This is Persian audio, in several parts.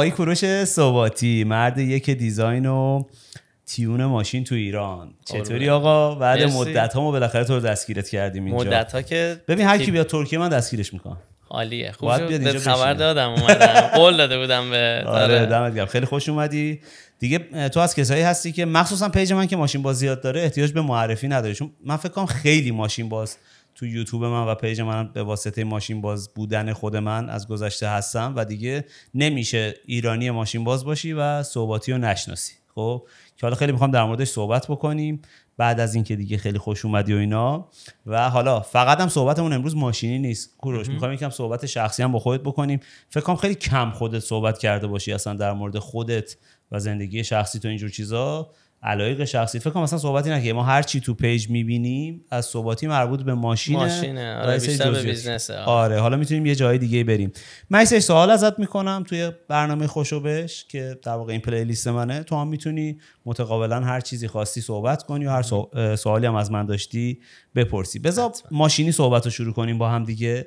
آقای کوروش صباتی، مرد یک دیزاین و تیون ماشین تو ایران چطوری آره. آقا بعد مدت ها ما بالاخره تو رو دستگیرت کردیم اینجا مدت ها که ببین هر کی بیاد ترکیه من دستگیرش میکنم عالیه خوب خبر دادم اومدم قول داده بودم به آره دمت گرم خیلی خوش اومدی دیگه تو از کسایی هستی که مخصوصا پیج من که ماشین باز زیاد داره احتیاج به معرفی نداره چون من فکر کنم خیلی ماشین باز تو یوتیوب من و پیج من به واسطه ماشین باز بودن خود من از گذشته هستم و دیگه نمیشه ایرانی ماشین باز باشی و صحباتی رو نشناسی خب که حالا خیلی میخوام در موردش صحبت بکنیم بعد از اینکه دیگه خیلی خوش اومدی و اینا و حالا فقط هم صحبتمون امروز ماشینی نیست کوروش میخوام یکم صحبت شخصی هم با خودت بکنیم فکر کنم خیلی کم خودت صحبت کرده باشی اصلا در مورد خودت و زندگی شخصی تو اینجور چیزا علایق شخصی فکر کنم مثلا صحبتی نکنه ما هر چی تو پیج میبینیم از صحبتی مربوط به ماشینه ماشینه آره بیشتر به بیزنسه آره. آره، حالا میتونیم یه جای دیگه بریم من سه سوال ازت میکنم توی برنامه خوشو بش که در واقع این پلی لیست منه تو هم میتونی متقابلا هر چیزی خواستی صحبت کنی و هر سوالی هم از من داشتی بپرسی بذار ماشینی صحبت رو شروع کنیم با هم دیگه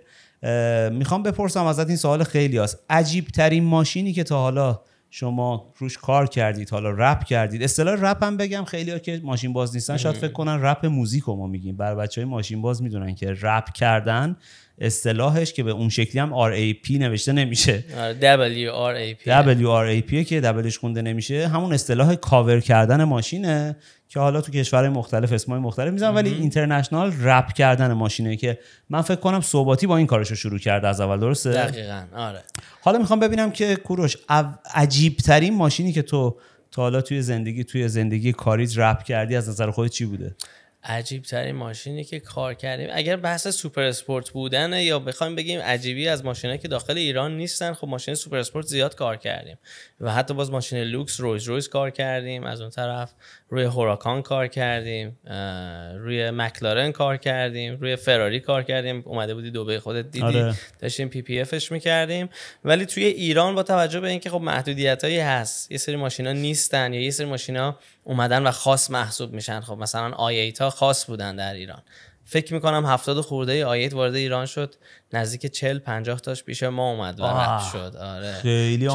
میخوام بپرسم ازت این سوال خیلی هست. عجیب ترین ماشینی که تا حالا شما روش کار کردید حالا رپ کردید اصطلاح رپ هم بگم خیلی ها که ماشین باز نیستن شاید فکر کنن رپ موزیک ما میگیم بر بچه های ماشین باز میدونن که رپ کردن اصطلاحش که به اون شکلی هم RAP نوشته نمیشه آره، WRAP WRAP که دبلش خونده نمیشه همون اصطلاح کاور کردن ماشینه که حالا تو کشورهای مختلف اسمای مختلف میزن ولی اینترنشنال رپ کردن ماشینه که من فکر کنم صباتی با این کارش رو شروع کرده از اول درسته دقیقا آره حالا میخوام ببینم که کوروش عجیب ترین ماشینی که تو تا حالا توی زندگی توی زندگی کاریت رپ کردی از نظر خود چی بوده عجیب ترین ماشینی که کار کردیم اگر بحث سوپر اسپورت بودنه یا بخوایم بگیم عجیبی از ماشینه که داخل ایران نیستن خب ماشین سوپر اسپورت زیاد کار کردیم و حتی باز ماشین لوکس رویز رویز کار کردیم از اون طرف روی هوراکان کار کردیم روی مکلارن کار کردیم روی فراری کار کردیم اومده بودی دوبه خودت دیدی آره. داشتیم پی پی افش میکردیم ولی توی ایران با توجه به اینکه خب هایی هست یه سری ماشینا نیستن یا یه سری ماشینا اومدن و خاص محسوب میشن خب مثلا ها خاص بودن در ایران فکر میکنم هفتاد خورده ای آیت وارد ایران شد نزدیک چل پنجاه تاش پیش ما اومد و شد آره خیلی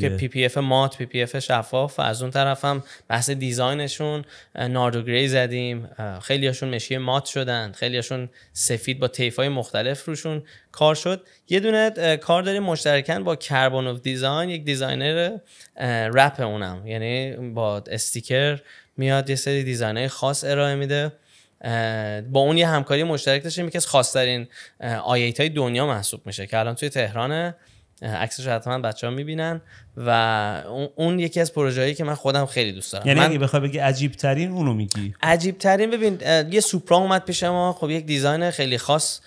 که پی پی اف مات پی پی اف شفاف و از اون طرف هم بحث دیزاینشون ناردو گری زدیم هاشون مشی مات شدن هاشون سفید با های مختلف روشون کار شد یه دونه کار داریم مشترکن با کربن اف دیزاین یک دیزاینر رپ اونم یعنی با استیکر میاد یه سری دیزاینه خاص ارائه میده با اون یه همکاری مشترک داشتیم یکی از خاصترین آیت های دنیا محسوب میشه که الان توی تهرانه عکسش حتما بچه ها میبینن و اون یکی از پروژه‌ای که من خودم خیلی دوست دارم یعنی من... اگه بخوای بگی عجیب ترین اونو میگی عجیب ترین ببین یه سوپرا اومد پیش ما خب یک دیزاین خیلی خاص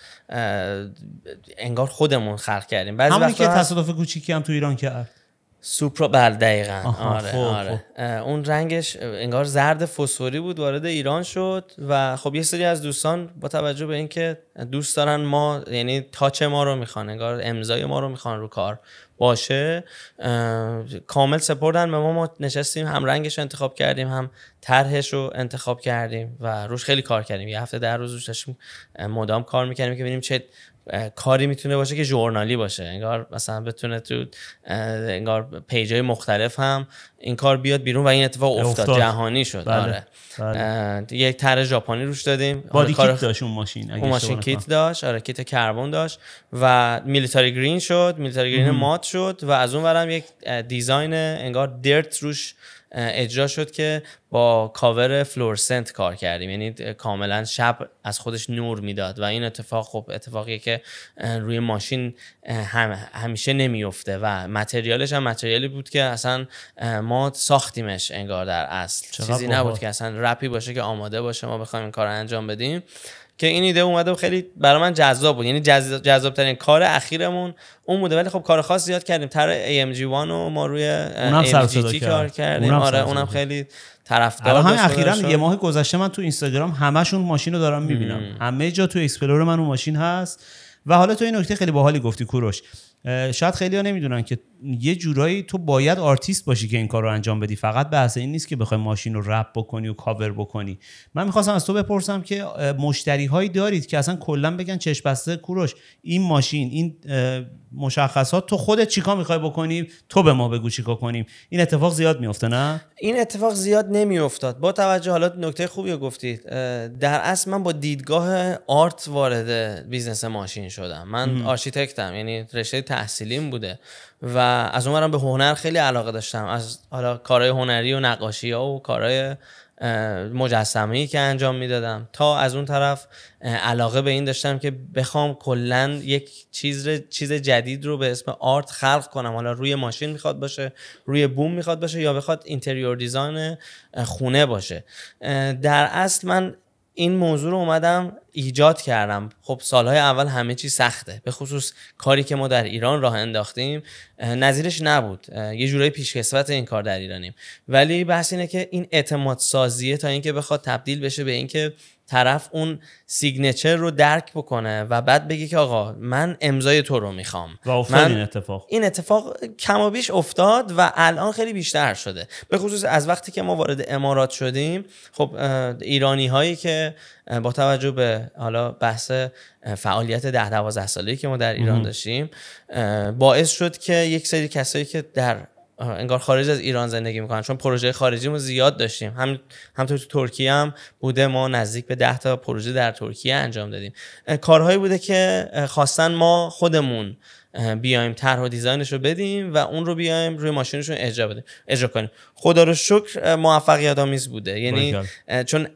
انگار خودمون خلق کردیم بعضی همونی که تصادف کوچیکی هم تو ایران کرد سوپرا بل دقیقا آره خب، آره خب. اون رنگش انگار زرد فسفوری بود وارد ایران شد و خب یه سری از دوستان با توجه به اینکه دوست دارن ما یعنی تاچ ما رو میخوان انگار امضای ما رو میخوان رو کار باشه کامل سپردن به ما ما نشستیم هم رنگش رو انتخاب کردیم هم طرحش رو انتخاب کردیم و روش خیلی کار کردیم یه هفته در روز روش مدام کار میکردیم که ببینیم چه کاری میتونه باشه که ژورنالی باشه انگار مثلا بتونه تو انگار پیجای مختلف هم این کار بیاد بیرون و این اتفاق افتاد, جهانی شد بله. آره بله. یک طرح ژاپنی روش دادیم بادی کیت داشت اون ماشین اون ماشین کیت داشت آره کیت کربن داشت و میلیتاری گرین شد میلیتاری گرین مات شد و از اون ورم یک دیزاین انگار درت روش اجرا شد که با کاور فلورسنت کار کردیم یعنی کاملا شب از خودش نور میداد و این اتفاق خب اتفاقیه که روی ماشین هم همیشه نمیفته و متریالش هم متریالی بود که اصلا ما ساختیمش انگار در اصل چیزی نبود که اصلا رپی باشه که آماده باشه ما بخوایم این کار انجام بدیم که این ایده اومده و خیلی برای من جذاب بود یعنی جذاب ترین کار اخیرمون اون بوده ولی خب کار خاص زیاد کردیم تر AMG1 رو ما روی جی کار کردیم اونم آره اونم خیلی طرفدار هم اخیرا یه ماه گذشته من تو اینستاگرام همشون ماشین رو دارم میبینم همه جا تو اکسپلور من اون ماشین هست و حالا تو این نکته خیلی باحالی گفتی کوروش شاید خیلی ها نمیدونن که یه جورایی تو باید آرتیست باشی که این کار رو انجام بدی فقط بحث این نیست که بخوای ماشین رو رپ بکنی و کاور بکنی من میخواستم از تو بپرسم که مشتری هایی دارید که اصلا کلا بگن چشپسته بسته کوروش این ماشین این مشخصات تو خودت چیکار میخوای بکنی تو به ما بگو چیکار کنیم این اتفاق زیاد میفته نه این اتفاق زیاد نمیافتاد با توجه حالا نکته خوبی رو گفتید در اصل من با دیدگاه آرت وارد بیزنس ماشین شدم من آرشیتکتم یعنی رشته تحصیلیم بوده و از اونورم به هنر خیلی علاقه داشتم از حالا کارهای هنری و نقاشی ها و کارهای مجسمه که انجام میدادم تا از اون طرف علاقه به این داشتم که بخوام کلا یک چیز چیز جدید رو به اسم آرت خلق کنم حالا روی ماشین میخواد باشه روی بوم میخواد باشه یا بخواد اینتریور دیزاین خونه باشه در اصل من این موضوع رو اومدم ایجاد کردم خب سالهای اول همه چی سخته به خصوص کاری که ما در ایران راه انداختیم نظیرش نبود یه جورایی پیشکسوت این کار در ایرانیم ولی بحث اینه که این اعتماد سازیه تا اینکه بخواد تبدیل بشه به اینکه طرف اون سیگنچر رو درک بکنه و بعد بگه که آقا من امضای تو رو میخوام و افتاد این اتفاق این اتفاق کم و بیش افتاد و الان خیلی بیشتر شده به خصوص از وقتی که ما وارد امارات شدیم خب ایرانی هایی که با توجه به حالا بحث فعالیت ده دوازه سالهی که ما در ایران داشتیم باعث شد که یک سری کسایی که در انگار خارج از ایران زندگی میکنن چون پروژه خارجی ما زیاد داشتیم هم همطور تو ترکیه هم بوده ما نزدیک به 10 تا پروژه در ترکیه انجام دادیم کارهایی بوده که خواستن ما خودمون بیایم طرح و دیزاینش رو بدیم و اون رو بیایم روی ماشینشون اجرا بده، اجرا کنیم خدا رو شکر موفقیت آمیز بوده یعنی چون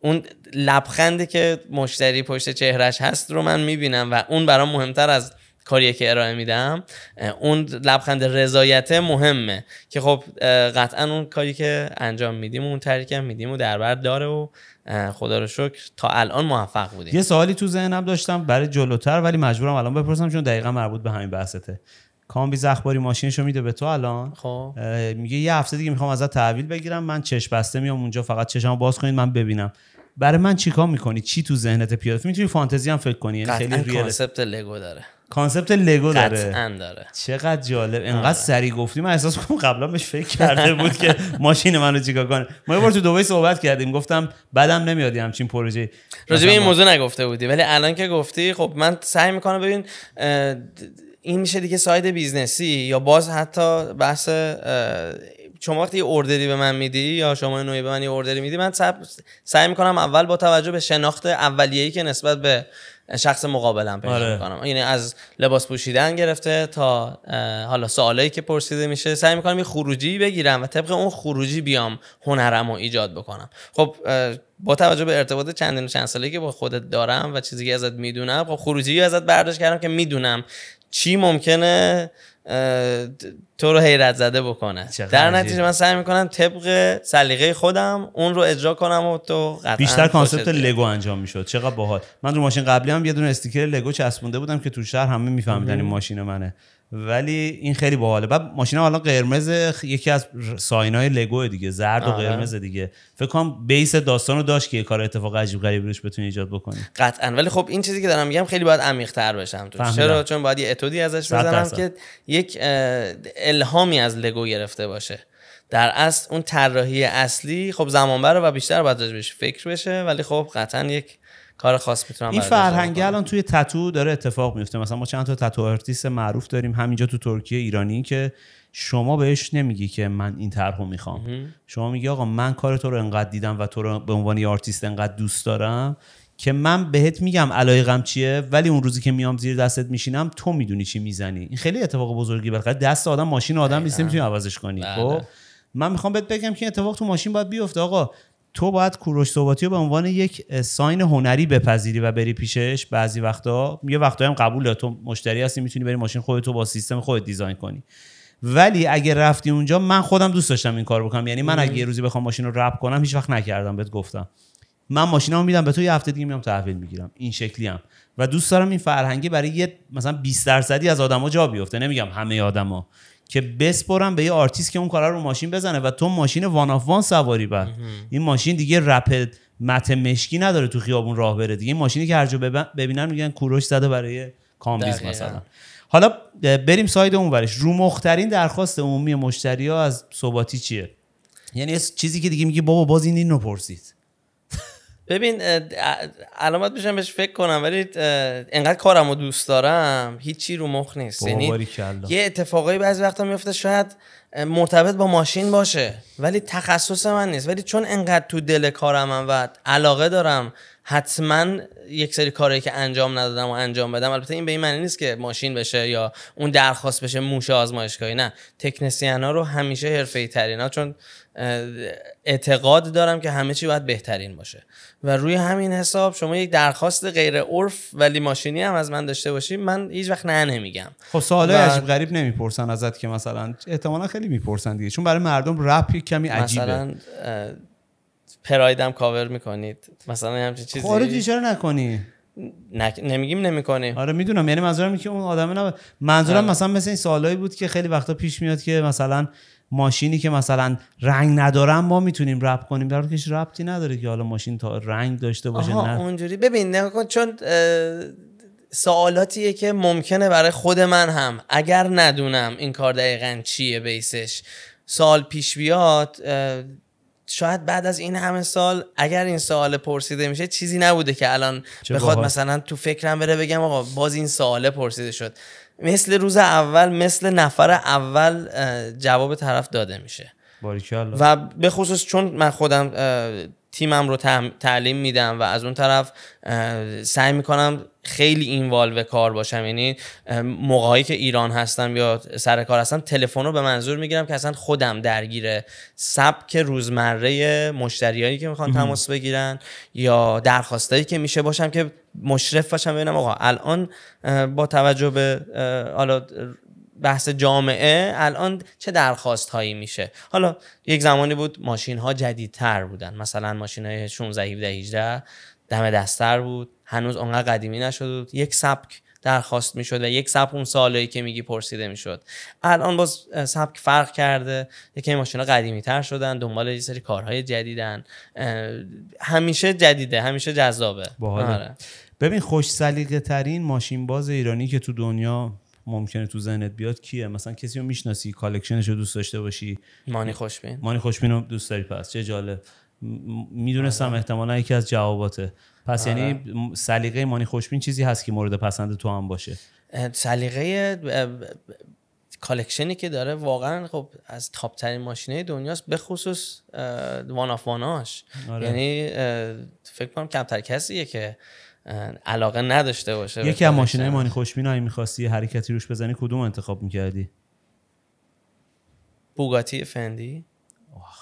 اون لبخندی که مشتری پشت چهرش هست رو من میبینم و اون برام مهمتر از کاریه که ارائه میدم اون لبخند رضایت مهمه که خب قطعا اون کاری که انجام میدیم اون طریقی میدیم و بر داره و خدا رو شکر تا الان موفق بودیم یه سوالی تو ذهنم داشتم برای جلوتر ولی مجبورم الان بپرسم چون دقیقا مربوط به همین بحثته کامبیز زخباری ماشینشو میده به تو الان خب میگه یه هفته دیگه میخوام ازت تحویل بگیرم من چشم بسته میام اونجا فقط چشمو باز کنید من ببینم برای من چیکار میکنی چی تو ذهنت پیاده میتونی فانتزی هم فکر کنی یعنی خیلی ریال کانسپت لگو داره کانسپت لگو داره. داره چقدر جالب اینقدر آره. سریع گفتی من احساس کنم قبلا بهش فکر کرده بود که ماشین منو چیکار کنه ما یه بار تو دبی صحبت کردیم گفتم بدم نمیادی همچین پروژه راجع این موضوع نگفته بودی ولی الان که گفتی خب من سعی میکنم ببین این میشه دیگه ساید بیزنسی یا باز حتی بحث شما وقتی یه اوردری به من میدی یا شما نوعی به من اوردری میدی من سعی میکنم اول با توجه به شناخت اولیه‌ای که نسبت به شخص مقابلم پیدا آره. میکنم یعنی از لباس پوشیدن گرفته تا حالا سوالایی که پرسیده میشه سعی میکنم یه خروجی بگیرم و طبق اون خروجی بیام هنرم رو ایجاد بکنم خب با توجه به ارتباط چندین چند ساله که با خودت دارم و چیزی که ازت میدونم خب خروجی ازت برداشت کردم که میدونم چی ممکنه تو رو حیرت زده بکنه در نتیجه من سعی میکنم طبق سلیقه خودم اون رو اجرا کنم و تو بیشتر کانسپت لگو انجام میشد چقدر باحال من رو ماشین قبلی هم یه دونه استیکر لگو چسبونده بودم که تو شهر همه میفهمیدن این ماشین منه ولی این خیلی باحاله بعد ماشین حالا قرمز یکی از ساینای لگو دیگه زرد و آره. قرمز دیگه فکر کنم بیس داستان رو داشت که یه کار اتفاق عجیب غریبی روش بتونی ایجاد بکنی قطعا ولی خب این چیزی که دارم میگم خیلی باید عمیق تر بشم تو چرا چون باید یه اتودی ازش بزنم که یک الهامی از لگو گرفته باشه در اصل اون طراحی اصلی خب زمان بره و بیشتر باید فکر بشه ولی خب قطعا یک کار خاص میتونم این فرهنگ الان توی تتو داره اتفاق میفته مثلا ما چند تا تتو آرتیست معروف داریم همینجا تو ترکیه ایرانی که شما بهش نمیگی که من این رو میخوام شما میگی آقا من کار تو رو انقدر دیدم و تو رو به عنوان یه آرتیست انقدر دوست دارم که من بهت میگم علایقم چیه ولی اون روزی که میام زیر دستت میشینم تو میدونی چی میزنی این خیلی اتفاق بزرگی برقرار دست آدم ماشین آدم نیست میتونی عوضش کنی بله. خب؟ من میخوام بهت بگم که اتفاق تو ماشین باید بیفته آقا تو باید کوروش ثباتی رو به عنوان یک ساین هنری بپذیری و بری پیشش بعضی وقتا یه وقتا هم قبول تو مشتری هستی میتونی بری ماشین خودتو با سیستم خودت دیزاین کنی ولی اگه رفتی اونجا من خودم دوست داشتم این کار بکنم یعنی من اگه یه روزی بخوام ماشین رو رپ کنم هیچ وقت نکردم بهت گفتم من ماشینمو میدم به تو یه هفته دیگه میام تحویل میگیرم این شکلی هم. و دوست دارم این فرهنگی برای یه مثلا 20 درصدی از آدما جا بیفته نمیگم همه آدما که بسپرم به یه آرتیست که اون کارا رو ماشین بزنه و تو ماشین وان آف وان سواری بر این ماشین دیگه رپ مت مشکی نداره تو خیابون راه بره دیگه این ماشینی که هر جا ببینن میگن کوروش زده برای کامبیز مثلا حالا بریم ساید اون ورش رو مخترین درخواست عمومی مشتری ها از صباتی چیه یعنی چیزی که دیگه میگه بابا باز این اینو پرسید ببین علامت باید بهش فکر کنم ولی انقدر کارم رو دوست دارم هیچی رو مخ نیست یعنی یه اتفاقایی بعضی وقتا میفته شاید مرتبط با ماشین باشه ولی تخصص من نیست ولی چون انقدر تو دل کارمم و علاقه دارم حتما یک سری کاری که انجام ندادم و انجام بدم البته این به این معنی نیست که ماشین بشه یا اون درخواست بشه موش آزمایشگاهی نه تکنسیان ها رو همیشه حرفه ترین ها چون اعتقاد دارم که همه چی باید بهترین باشه و روی همین حساب شما یک درخواست غیر عرف ولی ماشینی هم از من داشته باشی من هیچ وقت نه نمیگم خب سوالای و... عجیب غریب نمیپرسن ازت که مثلا احتمالا خیلی میپرسن دیگه چون برای مردم رپ کمی عجیبه مثلا پرایدم کاور میکنید مثلا همچین چیزی آره نکنی نک... نمیگیم نمیکنیم آره میدونم یعنی منظورم که اون آدمه نه منظورم آره. مثلا مثل این سوالایی بود که خیلی وقتا پیش میاد که مثلا ماشینی که مثلا رنگ ندارم ما میتونیم رپ کنیم در ربطی نداره که حالا ماشین تا رنگ داشته باشه نه اونجوری ببین نگاه کن چون سوالاتیه که ممکنه برای خود من هم اگر ندونم این کار دقیقا چیه بیسش سال پیش بیاد شاید بعد از این همه سال اگر این سوال پرسیده میشه چیزی نبوده که الان بخواد مثلا تو فکرم بره بگم آقا باز این سواله پرسیده شد مثل روز اول مثل نفر اول جواب طرف داده میشه و به خصوص چون من خودم تیمم رو تعلیم میدم و از اون طرف سعی میکنم خیلی اینوالو کار باشم یعنی موقعی که ایران هستم یا سر کار هستم تلفن رو به منظور میگیرم که اصلا خودم درگیره سبک روزمره مشتریایی که میخوان تماس بگیرن یا درخواستایی که میشه باشم که مشرف باشم ببینم آقا الان با توجه به حالا بحث جامعه الان چه درخواست هایی میشه حالا یک زمانی بود ماشین ها جدیدتر بودن مثلا ماشین های 16 17 18 دم دستر بود هنوز اونقدر قدیمی نشده بود یک سبک درخواست میشد و یک سبک اون سالی که میگی پرسیده میشد الان باز سبک فرق کرده یکی ها قدیمی تر شدن دنبال یه سری کارهای جدیدن همیشه جدیده همیشه جذابه ببین خوش سلیقه ترین ماشین باز ایرانی که تو دنیا ممکنه تو ذهنت بیاد کیه مثلا کسی رو میشناسی کالکشنش رو دوست داشته باشی مانی خوشبین مانی خوشبین رو دوست داری پس چه جالب میدونستم آره. احتمالا یکی از جواباته پس آره. یعنی سلیقه مانی خوشبین چیزی هست که مورد پسند تو هم باشه سلیقه کالکشنی که داره واقعا خب از تاپ ترین ماشینه دنیاست به خصوص وان آف آره. یعنی فکر کنم کمتر کسیه که علاقه نداشته باشه یکی از ماشینای مانی خوشبین هایی میخواستی حرکتی روش بزنی کدوم انتخاب میکردی بوگاتی فندی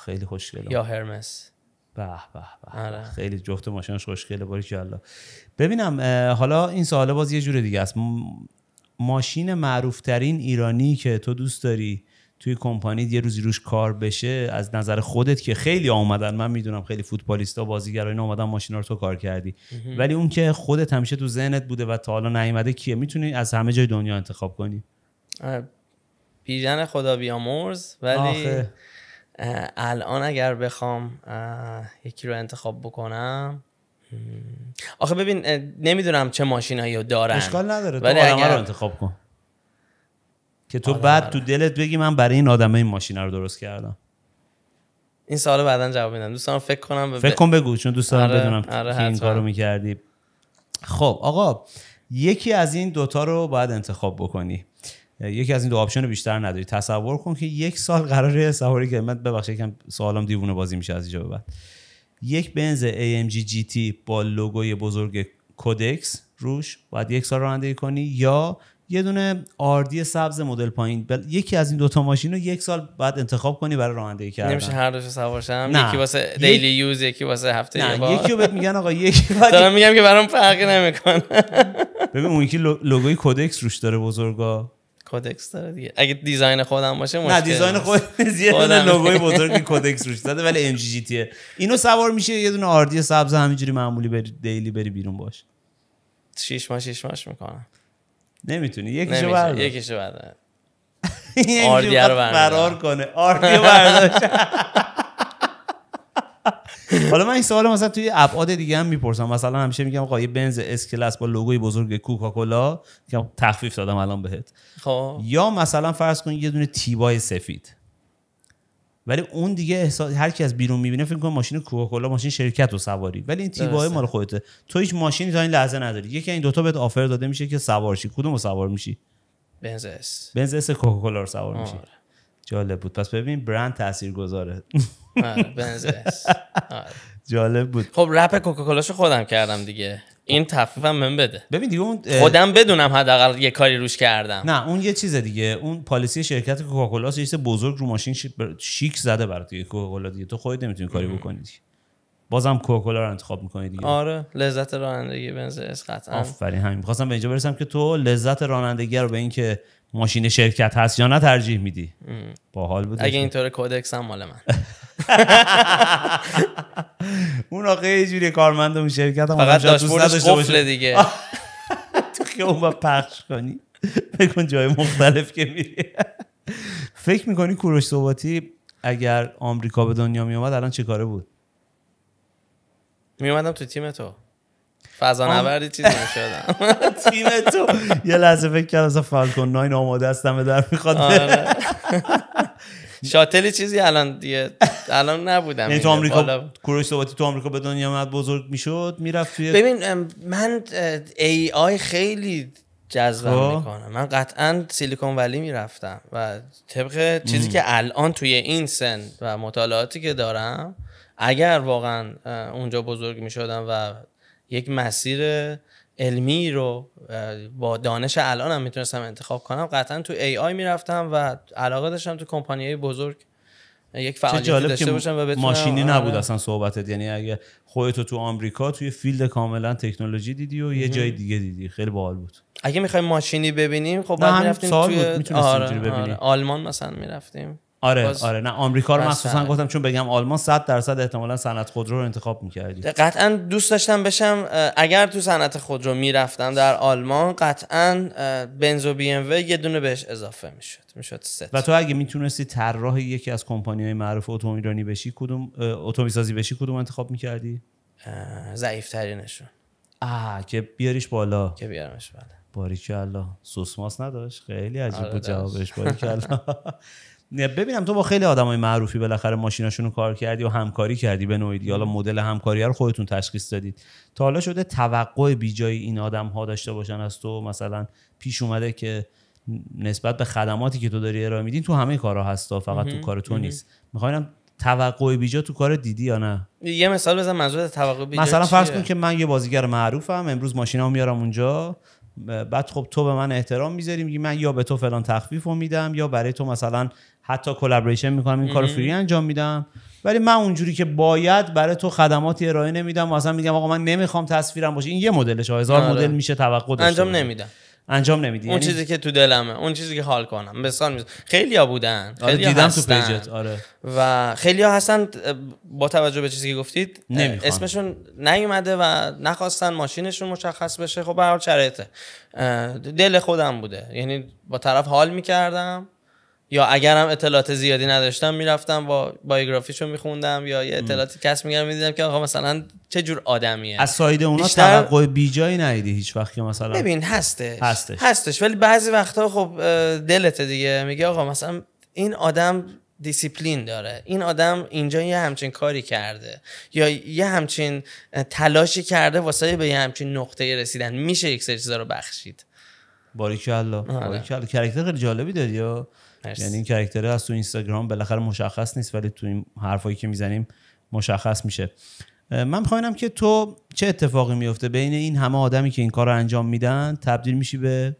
خیلی خوشگله یا هرمس به به آره. خیلی جفت ماشینش خوشگله باری الله ببینم حالا این سوال باز یه جور دیگه است ماشین ترین ایرانی که تو دوست داری توی کمپانی یه روزی روش کار بشه از نظر خودت که خیلی آمدن من میدونم خیلی فوتبالیستا بازیگرا اینا اومدن ماشینا رو تو کار کردی ولی اون که خودت همیشه تو ذهنت بوده و تا حالا نیومده کیه میتونی از همه جای دنیا انتخاب کنی بیژن خدا بیامرز ولی الان اگر بخوام یکی رو انتخاب بکنم آخه ببین نمیدونم چه ماشینایی رو دارن اشکال نداره اگر... رو انتخاب کن که تو آره، بعد تو آره. دلت بگی من برای این آدمه این ماشین رو درست کردم این سال بعدا جواب میدم دوستان فکر کنم فکر کن بگو چون دوست دارم آره، بدونم که این کارو میکردی خب آقا یکی از این دوتا رو باید انتخاب بکنی یکی از این دو آپشن رو بیشتر نداری تصور کن که یک سال قراره سواری که من ببخشید یکم سوالم دیوونه بازی میشه از اینجا به بعد یک بنز AMG GT با لوگوی بزرگ کودکس روش باید یک سال رانندگی کنی یا یه دونه آردی سبز مدل پایین بل... یکی از این دوتا ماشین رو یک سال بعد انتخاب کنی برای رانندگی کردن نمیشه هر دوش سوارشم یکی واسه دیلی یک... یوز یکی واسه هفته نه. یه بار یکی رو بهت میگن آقا یکی بعد دارم میگم که برام فرقی نمیکنه ببین اون یکی لوگوی کودکس روش داره بزرگا کودکس داره دیگه اگه دیزاین خودم باشه مشکل نه دیزاین خود یه دونه لوگوی بزرگی کودکس روش داده ولی ام جی جی اینو سوار میشه یه دونه آردی سبز همینجوری معمولی بری دیلی بری بیرون باش شیش ماه شیش ماش میکنم نمیتونی یکیشو بردار یکیشو بردار رو فرار کنه آردیا برداشت حالا من این سوال مثلا توی ابعاد دیگه هم میپرسم مثلا همیشه میگم آقا یه بنز اس کلاس با لوگوی بزرگ کوکاکولا که تخفیف دادم الان بهت خب یا مثلا فرض کن یه دونه تیبای سفید ولی اون دیگه احساس هر کی از بیرون میبینه فکر کنه ماشین کوکاکولا ماشین شرکت و سواری ولی این تیبای مال خودته تو هیچ ماشینی تا این لحظه نداری یکی این دوتا بهت آفر داده میشه که سوار شی کدومو سوار میشی بنز اس بنز اس کوکاکولا رو سوار میشی آره. جالب بود پس ببین برند تاثیر گذاره آره، آره. جالب بود خب رپ کوکاکولاشو خودم کردم دیگه این هم من بده ببین دیگه اون خودم بدونم حداقل یه کاری روش کردم نه اون یه چیز دیگه اون پالیسی شرکت کوکاکولا یه چیز بزرگ رو ماشین شیک زده برات یه کوکاکولا دیگه تو خودت نمیتونی کاری بکنی بازم کوکاکولا رو انتخاب می‌کنی. آره لذت رانندگی بنز اس قطعا آفرین همین میخواستم به اینجا برسم که تو لذت رانندگی رو به اینکه ماشین شرکت هست یا نه ترجیح میدی باحال بود اگه اینطور کدکس هم مال من اون آقا یه جوری کارمند اون شرکت هم فقط داشبوردش قفله دیگه تو پخش کنی بکن جای مختلف که میری فکر میکنی کوروش ثباتی اگر آمریکا به دنیا میامد الان چه کاره بود میومدم تو تیم تو فضا نوردی چیزی میشدم تیم تو یه لحظه فکر کرد از فالکون ناین آماده هستم در میخواد آره. شاتل چیزی الان دیگه الان نبودم یعنی تو آمریکا کوروش تو آمریکا به دنیا اومد بزرگ میشد میرفت ببین من ای آی خیلی جذبه خب. میکنه من قطعا سیلیکون ولی میرفتم و طبق چیزی که الان توی این سن و مطالعاتی که دارم اگر واقعا اونجا بزرگ میشدم و یک مسیر علمی رو با دانش الان هم میتونستم انتخاب کنم قطعا تو ای آی میرفتم و علاقه داشتم تو کمپانیای بزرگ یک فعالیت داشته و ماشینی آره. نبود اصلا صحبتت یعنی اگه خودتو تو آمریکا توی فیلد کاملا تکنولوژی دیدی و یه جای دیگه دیدی خیلی باحال بود اگه میخوایم ماشینی ببینیم خب بعد میرفتیم توی آره، آره. آلمان مثلا میرفتیم آره آره نه آمریکا رو مخصوصا بله. گفتم چون بگم آلمان 100 درصد احتمالا صنعت خودرو رو انتخاب میکردی قطعا دوست داشتم بشم اگر تو صنعت خودرو میرفتم در آلمان قطعا بنز و بی ام یه دونه بهش اضافه میشد میشد ست و تو اگه میتونستی طراح یکی از کمپانی های معروف اتومبیل بشی کدوم اتومبیل سازی بشی کدوم انتخاب میکردی ضعیف ترینشون آه که بیاریش بالا که بیارمش بالا باریکلا سوسماس نداشت خیلی عجیب بود آره، جوابش باریکلا ببینم تو با خیلی آدمای معروفی بالاخره ماشیناشون رو کار کردی و همکاری کردی به نوعی حالا مدل همکاری رو خودتون تشخیص دادید تا حالا شده توقع بیجای این آدم ها داشته باشن از تو مثلا پیش اومده که نسبت به خدماتی که تو داری ارائه میدین تو همه کارها هستا فقط تو کار تو نیست میخواینم توقع بیجا تو کار دیدی یا نه یه مثال بزن منظور توقع مثلا فرض کن که من یه بازیگر معروفم امروز ماشینامو میارم اونجا بعد خب تو به من احترام میذاری میگی من یا به تو فلان تخفیف رو میدم یا برای تو مثلا حتی کلابریشن میکنم این کار فری انجام میدم ولی من اونجوری که باید برای تو خدماتی ارائه نمیدم و اصلا میگم آقا من نمیخوام تصویرم باشه این یه مدلش هزار آره. مدل میشه توقع داشته انجام نمیدم انجام نمیدی اون یعنی چیزی که تو دلمه اون چیزی که حال کنم مثال خیلی خیلیا بودن آره دیدم تو پیجت آره و خیلیا هستن با توجه به چیزی که گفتید نمیخوان. اسمشون نیومده و نخواستن ماشینشون مشخص بشه خب به هر دل خودم بوده یعنی با طرف حال میکردم یا اگرم اطلاعات زیادی نداشتم میرفتم با بایوگرافیشو میخوندم یا یه اطلاعاتی کس میگرم میدیدم که آقا مثلا چه جور آدمیه از ساید اونا بیشتر... توقع جایی نهیدی هیچ وقت که مثلا ببین هستش هستش, هستش. ولی بعضی وقتا خب دلت دیگه میگه آقا مثلا این آدم دیسیپلین داره این آدم اینجا یه همچین کاری کرده یا یه همچین تلاشی کرده واسه به یه همچین نقطه رسیدن میشه یک سری چیزا رو بخشید باریکالله آره. باریکالله کرکتر خیلی جالبی دادی یعنی این کرکتره از تو اینستاگرام بالاخره مشخص نیست ولی تو این حرفایی که میزنیم مشخص میشه من میخوام که تو چه اتفاقی میفته بین این همه آدمی که این کار رو انجام میدن تبدیل میشی به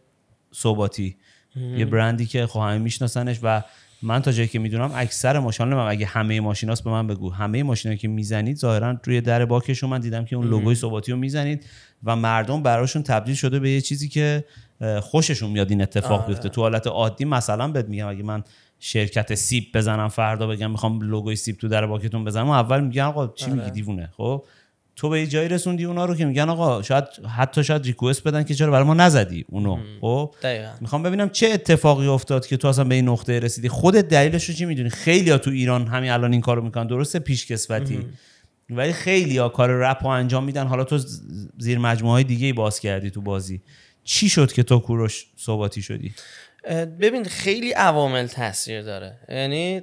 صوباتی یه برندی که خواهم خب میشناسنش و من تا جایی که میدونم اکثر ماشینا من اگه همه ماشیناست به من بگو همه ماشینا که میزنید ظاهرا روی در باکشون من دیدم که اون لوگوی صباتی رو میزنید و مردم براشون تبدیل شده به یه چیزی که خوششون میاد این اتفاق آره. بیفته تو حالت عادی مثلا بهت میگم اگه من شرکت سیب بزنم فردا بگم میخوام لوگوی سیب تو در باکتون بزنم اول میگم آقا چی آره. میگی دیوونه خب تو به یه جایی رسوندی اونا رو که میگن آقا شاید حتی شاید ریکوست بدن که چرا برای ما نزدی اونو خب میخوام ببینم چه اتفاقی افتاد که تو اصلا به این نقطه رسیدی خود دلیلش رو چی میدونی خیلی ها تو ایران همین الان این کارو میکنن درسته پیشکسوتی ولی خیلی ها کار رپ رو انجام میدن حالا تو زیر مجموعه های دیگه باز کردی تو بازی چی شد که تو کوروش صحباتی شدی ببین خیلی عوامل تاثیر داره یعنی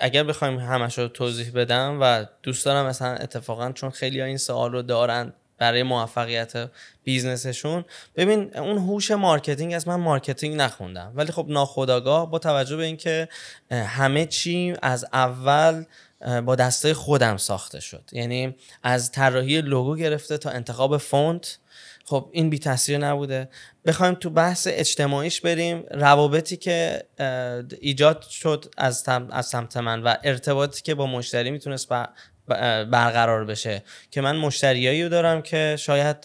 اگر بخوایم همش رو توضیح بدم و دوست دارم مثلا اتفاقا چون خیلی این سوال رو دارن برای موفقیت بیزنسشون ببین اون هوش مارکتینگ از من مارکتینگ نخوندم ولی خب ناخداگاه با توجه به اینکه همه چی از اول با دسته خودم ساخته شد یعنی از طراحی لوگو گرفته تا انتخاب فونت خب این بی تاثیر نبوده بخوایم تو بحث اجتماعیش بریم روابطی که ایجاد شد از, از سمت من و ارتباطی که با مشتری میتونست برقرار بشه که من مشتریایی رو دارم که شاید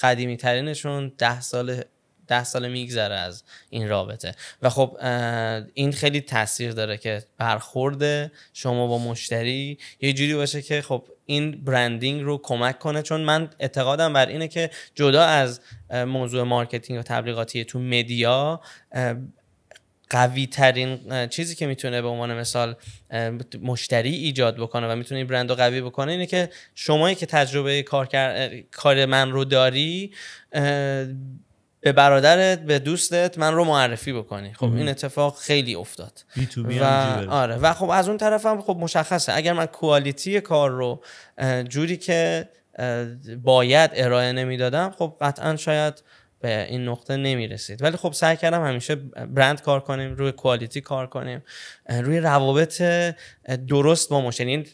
قدیمی ترینشون ده سال ده سال میگذره از این رابطه و خب این خیلی تاثیر داره که برخورد شما با مشتری یه جوری باشه که خب این برندینگ رو کمک کنه چون من اعتقادم بر اینه که جدا از موضوع مارکتینگ و تبلیغاتی تو مدیا قوی ترین چیزی که میتونه به عنوان مثال مشتری ایجاد بکنه و میتونه این برند رو قوی بکنه اینه که شمایی که تجربه کار, کار من رو داری به برادرت به دوستت من رو معرفی بکنی خب این اتفاق خیلی افتاد و آره و خب از اون طرفم خب مشخصه اگر من کوالیتی کار رو جوری که باید ارائه نمیدادم خب قطعا شاید به این نقطه نمی رسید ولی خب سعی کردم همیشه برند کار کنیم روی کوالیتی کار کنیم روی روابط درست با مشتری یعنی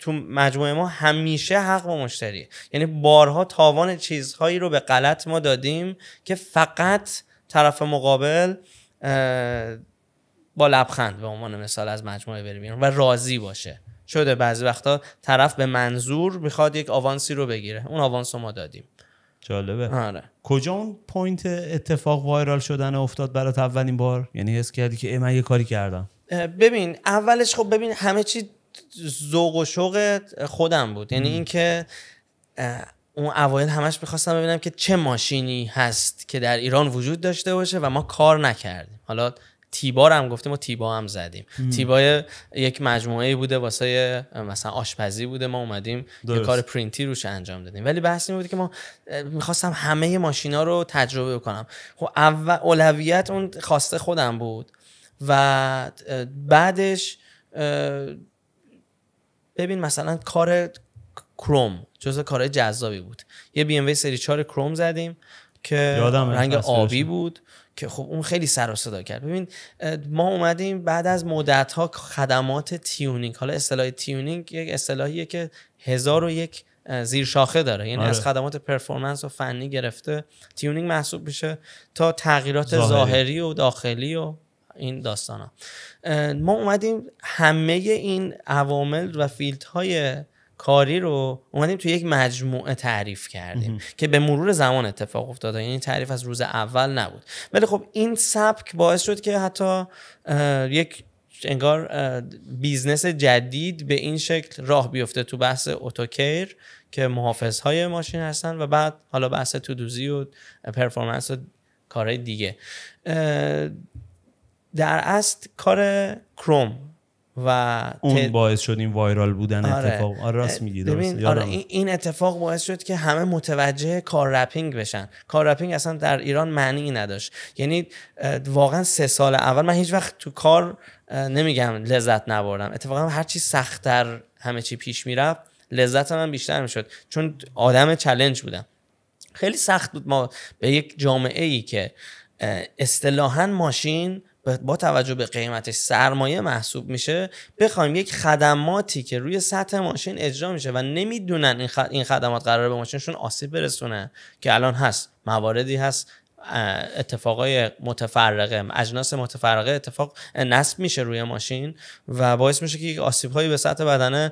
تو مجموعه ما همیشه حق با مشتریه یعنی بارها تاوان چیزهایی رو به غلط ما دادیم که فقط طرف مقابل با لبخند به عنوان مثال از مجموعه بریم و راضی باشه شده بعضی وقتا طرف به منظور میخواد یک آوانسی رو بگیره اون آوانس رو ما دادیم جالبه آره. کجا اون پوینت اتفاق وایرال شدن افتاد برات اولین بار یعنی حس کردی که ای من یه کاری کردم ببین اولش خب ببین همه چی ذوق و شوق خودم بود یعنی اینکه اون اوایل همش میخواستم ببینم که چه ماشینی هست که در ایران وجود داشته باشه و ما کار نکردیم حالا تیبار هم گفتیم و تیبا هم زدیم تیبا یک مجموعه بوده واسه مثلا آشپزی بوده ما اومدیم یه کار پرینتی روش انجام دادیم ولی بحث این که ما میخواستم همه ماشینا رو تجربه کنم خب اول اولویت اون خواسته خودم بود و بعدش ببین مثلا کار کروم جزء کارهای جذابی بود یه بی ام سری 4 کروم زدیم که رنگ آبی بود که خب اون خیلی سر صدا کرد ببین ما اومدیم بعد از مدت ها خدمات تیونینگ حالا اصطلاح تیونینگ یک اصطلاحیه که هزار و یک زیر شاخه داره یعنی از آره. خدمات پرفورمنس و فنی گرفته تیونینگ محسوب میشه تا تغییرات ظاهری و داخلی و این داستان ها. ما اومدیم همه این عوامل و های کاری رو اومدیم توی یک مجموعه تعریف کردیم که به مرور زمان اتفاق افتاد یعنی تعریف از روز اول نبود ولی خب این سبک باعث شد که حتی یک انگار بیزنس جدید به این شکل راه بیفته تو بحث اتوکیر که محافظ های ماشین هستن و بعد حالا بحث تودوزی و پرفورمنس و کارهای دیگه در اصل کار کروم و اون باعث شد این وایرال بودن آره. اتفاق آره راست میگی آره این اتفاق باعث شد که همه متوجه کار رپینگ بشن کار رپینگ اصلا در ایران معنی نداشت یعنی واقعا سه سال اول من هیچ وقت تو کار نمیگم لذت نبردم اتفاقا هر چی سختتر همه چی پیش میرفت لذت من بیشتر میشد چون آدم چلنج بودم خیلی سخت بود ما به یک جامعه ای که اصطلاحا ماشین با توجه به قیمتش سرمایه محسوب میشه بخوایم یک خدماتی که روی سطح ماشین اجرا میشه و نمیدونن این, این خدمات قراره به ماشینشون آسیب برسونه که الان هست مواردی هست اتفاقای متفرقه اجناس متفرقه اتفاق نصب میشه روی ماشین و باعث میشه که آسیب هایی به سطح بدن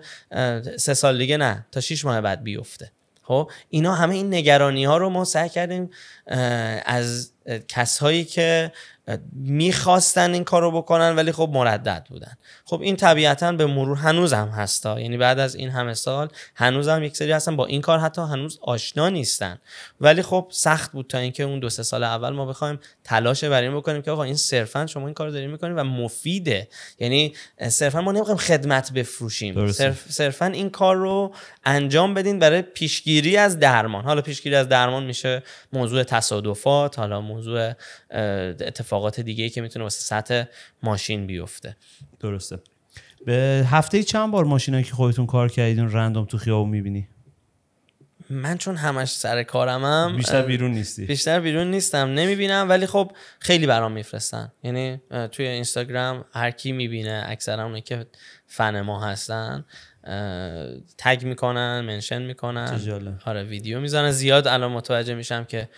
سه سال دیگه نه تا 6 ماه بعد بیفته خب اینا همه این نگرانی ها رو ما سعی کردیم از کسهایی که میخواستن این کارو بکنن ولی خب مردد بودن خب این طبیعتا به مرور هنوز هم هستا یعنی بعد از این همه سال هنوز هم یک سری هستن با این کار حتی هنوز آشنا نیستن ولی خب سخت بود تا اینکه اون دو سه سال اول ما بخوایم تلاش بر این بکنیم که آقا این صرفا شما این کار داریم میکنیم و مفیده یعنی صرفا ما نمیخوایم خدمت بفروشیم صرف، صرفا این کار رو انجام بدین برای پیشگیری از درمان حالا پیشگیری از درمان میشه موضوع تصادفات حالا موضوع اتفاقات دیگه که میتونه واسه سطح ماشین بیفته درسته به هفته چند بار ماشینایی که خودتون کار کردین رندوم تو خیابون میبینی من چون همش سر هم. بیشتر بیرون نیستی بیشتر بیرون نیستم نمیبینم ولی خب خیلی برام میفرستن یعنی توی اینستاگرام هر کی میبینه اکثر اونایی که فن ما هستن تگ میکنن منشن میکنن آره ویدیو میزنن زیاد الان متوجه میشم که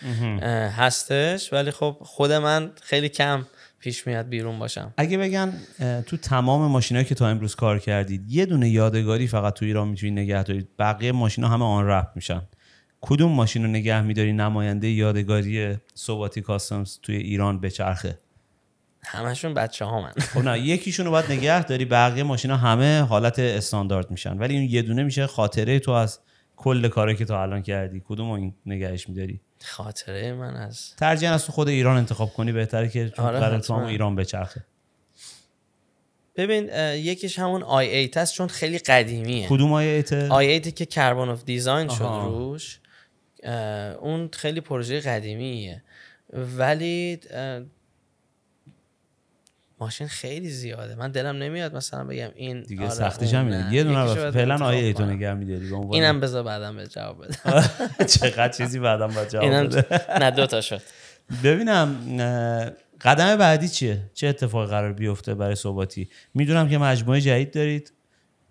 هستش ولی خب خود من خیلی کم پیش میاد بیرون باشم اگه بگن تو تمام ماشینایی که تا امروز کار کردید یه دونه یادگاری فقط تو ایران میتونید نگه دارید بقیه ماشینا همه آن رپ میشن کدوم ماشین رو نگه میداری نماینده یادگاری سوباتی کاستمز توی ایران به چرخه همشون بچه ها من خب نه یکیشون رو باید نگه داری بقیه ماشینا همه حالت استاندارد میشن ولی اون یه دونه میشه خاطره تو از کل کاری که تو الان کردی کدوم این نگهش میداری خاطره من از ترجیح از تو خود ایران انتخاب کنی بهتره که چون آره ایران بچرخه ببین یکیش همون آی ایت هست چون خیلی قدیمیه کدوم آی ایت آی ایت که کربن اف دیزاین شد روش اون خیلی پروژه قدیمیه ولی ماشین خیلی زیاده من دلم نمیاد مثلا بگم این دیگه آره سختیش یه دونه رو فعلا آیه ایتو نگه میداری اینم بذار بعدم به جواب بده چقدر چیزی بعدم به جواب بده نه دوتا شد ببینم قدم بعدی چیه چه اتفاق قرار بیفته برای صحباتی میدونم که مجموعه جدید دارید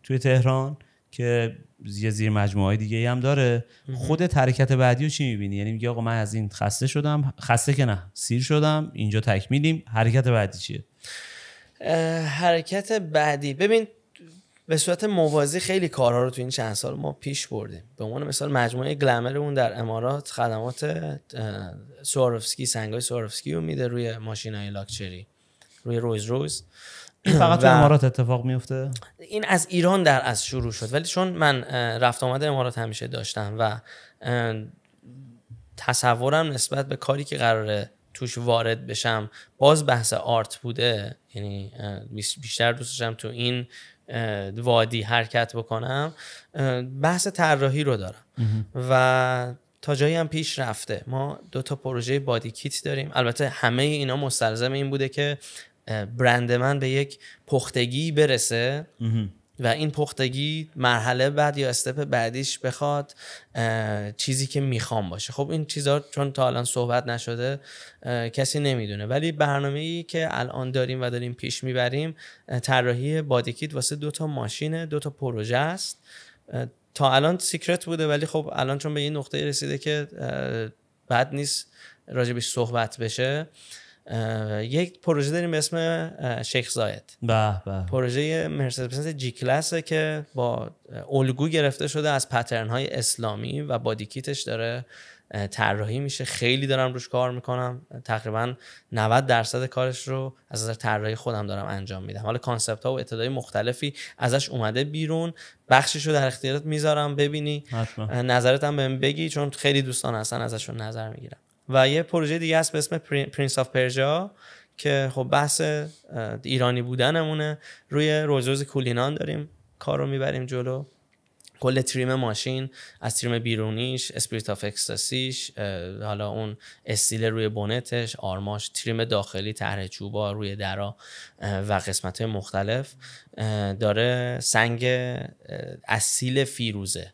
توی تهران که یه زیر مجموعه های دیگه ای هم داره خود حرکت بعدی رو چی میبینی یعنی میگه آقا من از این خسته شدم خسته که نه سیر شدم اینجا تکمیلیم حرکت بعدی چیه حرکت بعدی ببین به صورت موازی خیلی کارها رو تو این چند سال ما پیش بردیم به عنوان مثال مجموعه اون در امارات خدمات سوارفسکی سنگای سوارفسکی رو میده روی ماشین های لاکچری روی روز روز فقط تو امارات اتفاق میفته این از ایران در از شروع شد ولی چون من رفت آمد امارات همیشه داشتم و تصورم نسبت به کاری که قراره توش وارد بشم باز بحث آرت بوده یعنی بیشتر دوست داشتم تو این وادی حرکت بکنم بحث طراحی رو دارم و تا جایی هم پیش رفته ما دو تا پروژه بادی کیت داریم البته همه اینا مستلزم این بوده که برند من به یک پختگی برسه و این پختگی مرحله بعد یا استپ بعدیش بخواد چیزی که میخوام باشه خب این چیزها چون تا الان صحبت نشده کسی نمیدونه ولی برنامه ای که الان داریم و داریم پیش میبریم طراحی بادیکیت واسه دو تا ماشینه دو پروژه است تا الان سیکرت بوده ولی خب الان چون به این نقطه رسیده که بد نیست راجبش صحبت بشه یک پروژه داریم به اسم شیخ زاید به به پروژه مرسدس بنز جی کلاسه که با الگو گرفته شده از پترن های اسلامی و بادیکیتش داره طراحی میشه خیلی دارم روش کار میکنم تقریبا 90 درصد کارش رو از نظر طراحی خودم دارم انجام میدم حالا کانسپت ها و اتدای مختلفی ازش اومده بیرون بخشش رو در اختیارت میذارم ببینی حتما. نظرت هم بهم بگی چون خیلی دوستان هستن ازشون نظر میگیرم و یه پروژه دیگه هست به اسم پرینس آف پرژا که خب بحث ایرانی بودنمونه روی روزوز کولینان داریم کار رو میبریم جلو کل تریم ماشین از تریم بیرونیش اسپریت آف اکستاسیش حالا اون استیل روی بونتش آرماش تریم داخلی طرح چوبا روی درا و قسمت مختلف داره سنگ اصیل فیروزه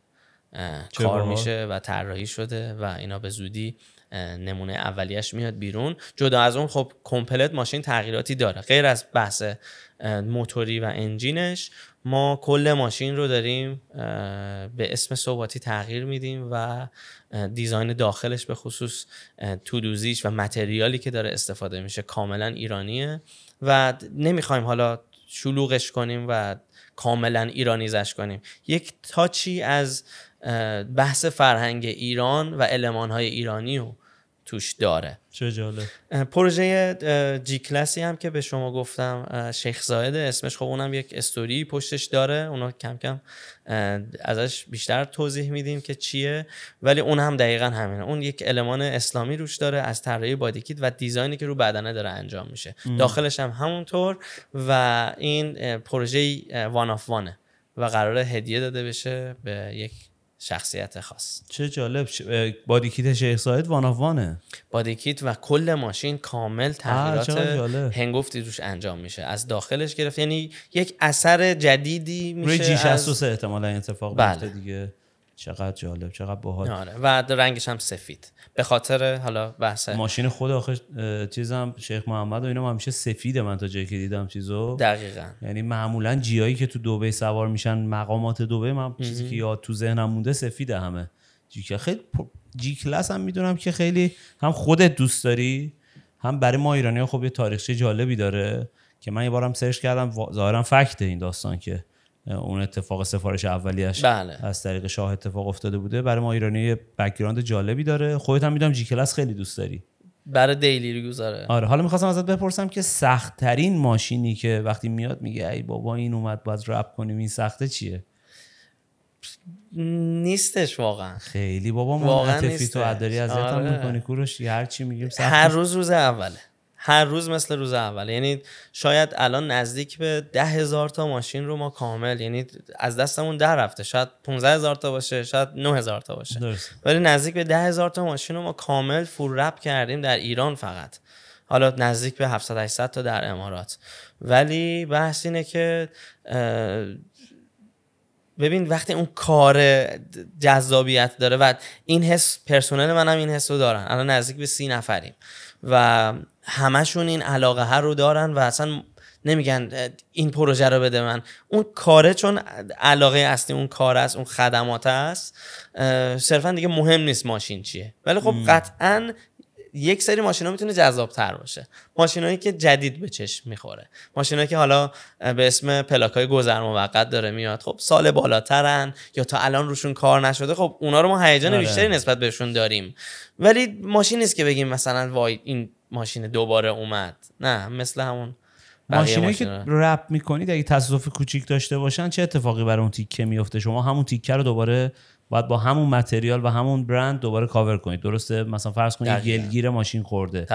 کار میشه و طراحی شده و اینا به زودی نمونه اولیش میاد بیرون جدا از اون خب کمپلت ماشین تغییراتی داره غیر از بحث موتوری و انجینش ما کل ماشین رو داریم به اسم صوباتی تغییر میدیم و دیزاین داخلش به خصوص تودوزیش و متریالی که داره استفاده میشه کاملا ایرانیه و نمیخوایم حالا شلوغش کنیم و کاملا ایرانیزش کنیم یک تاچی از بحث فرهنگ ایران و های ایرانی رو توش داره چه پروژه جی کلاسی هم که به شما گفتم شیخ زایده اسمش خب اونم یک استوری پشتش داره اونا کم کم ازش بیشتر توضیح میدیم که چیه ولی اون هم دقیقا همینه اون یک المان اسلامی روش داره از طراحی بادیکیت و دیزاینی که رو بدنه داره انجام میشه داخلش هم همونطور و این پروژه وان آف وانه و قرار هدیه داده بشه به یک شخصیت خاص چه جالب بادیکیت شیخ ساید وان آف وانه بادیکیت و کل ماشین کامل تغییرات هنگفتی روش انجام میشه از داخلش گرفت یعنی یک اثر جدیدی میشه روی جی احتمالا این اتفاق بله. دیگه چقدر جالب چقدر باحال آره و رنگش هم سفید به خاطر حالا بحث ماشین خود آخر چیزم شیخ محمد و اینا همیشه سفیده من تا جایی که دیدم چیزو دقیقا یعنی معمولا جیایی که تو دبی سوار میشن مقامات دبی من چیزی که یاد تو ذهنم مونده سفیده همه جی خیلی جی کلاس هم میدونم که خیلی هم خودت دوست داری هم برای ما ایرانی ها خب یه تاریخچه جالبی داره که من یه بارم سرچ کردم ظاهرا فکت این داستان که اون اتفاق سفارش اولیش بله. از طریق شاه اتفاق افتاده بوده برای ما ایرانی بکگراند جالبی داره خودت هم میدونم جی کلاس خیلی دوست داری برای دیلی گذاره آره حالا میخواستم ازت بپرسم که سخت ماشینی که وقتی میاد میگه ای بابا این اومد باید رپ کنیم این سخته چیه نیستش واقعا خیلی بابا ما واقعا تو اداری از آره. میکنی کوروش هر چی میگیم هر روز روز اوله هر روز مثل روز اول یعنی شاید الان نزدیک به ده هزار تا ماشین رو ما کامل یعنی از دستمون در رفته شاید 15 هزار تا باشه شاید 9 هزار تا باشه درست. ولی نزدیک به ده هزار تا ماشین رو ما کامل فور رپ کردیم در ایران فقط حالا نزدیک به 700 800 تا در امارات ولی بحث اینه که ببین وقتی اون کار جذابیت داره و این حس پرسونل منم این حس رو دارن الان نزدیک به سی نفریم و همشون این علاقه هر رو دارن و اصلا نمیگن این پروژه رو بده من اون کاره چون علاقه اصلی اون کار است اون خدمات است صرفا دیگه مهم نیست ماشین چیه ولی خب قطعا یک سری ماشینا میتونه جذاب تر باشه ماشینایی که جدید به چشم میخوره ماشینایی که حالا به اسم پلاکای گذر موقت داره میاد خب سال بالاترن یا تا الان روشون کار نشده خب اونا رو ما هیجان آره. بیشتری نسبت بهشون داریم ولی ماشین نیست که بگیم مثلا وای این ماشین دوباره اومد نه مثل همون ماشینی که رپ میکنید اگه تصادف کوچیک داشته باشن چه اتفاقی برای اون تیکه میفته شما همون تیکه رو دوباره باید با همون متریال و همون برند دوباره کاور کنید درسته مثلا فرض کنید گلگیر ماشین خورده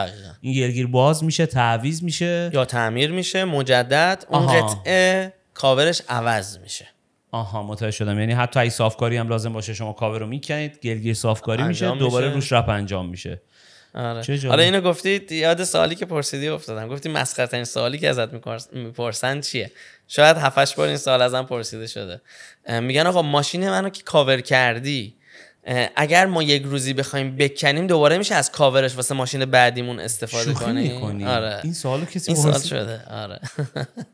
این گلگیر باز میشه تعویض میشه یا تعمیر میشه مجدد اون قطعه کاورش عوض میشه آها متوجه شدم یعنی حتی ای صافکاری هم لازم باشه شما کاور رو میکنید گلگیر صافکاری میشه دوباره روش رپ انجام میشه آره حالا اینو گفتی یاد سوالی که پرسیدی افتادم گفتی مسخره ترین سوالی که ازت میپرسن چیه شاید هفتش بار این سوال ازم پرسیده شده میگن آقا ماشین منو که کاور کردی اگر ما یک روزی بخوایم بکنیم دوباره میشه از کاورش واسه ماشین بعدیمون استفاده کنیم آره این سوالو کسی این سوال شده آره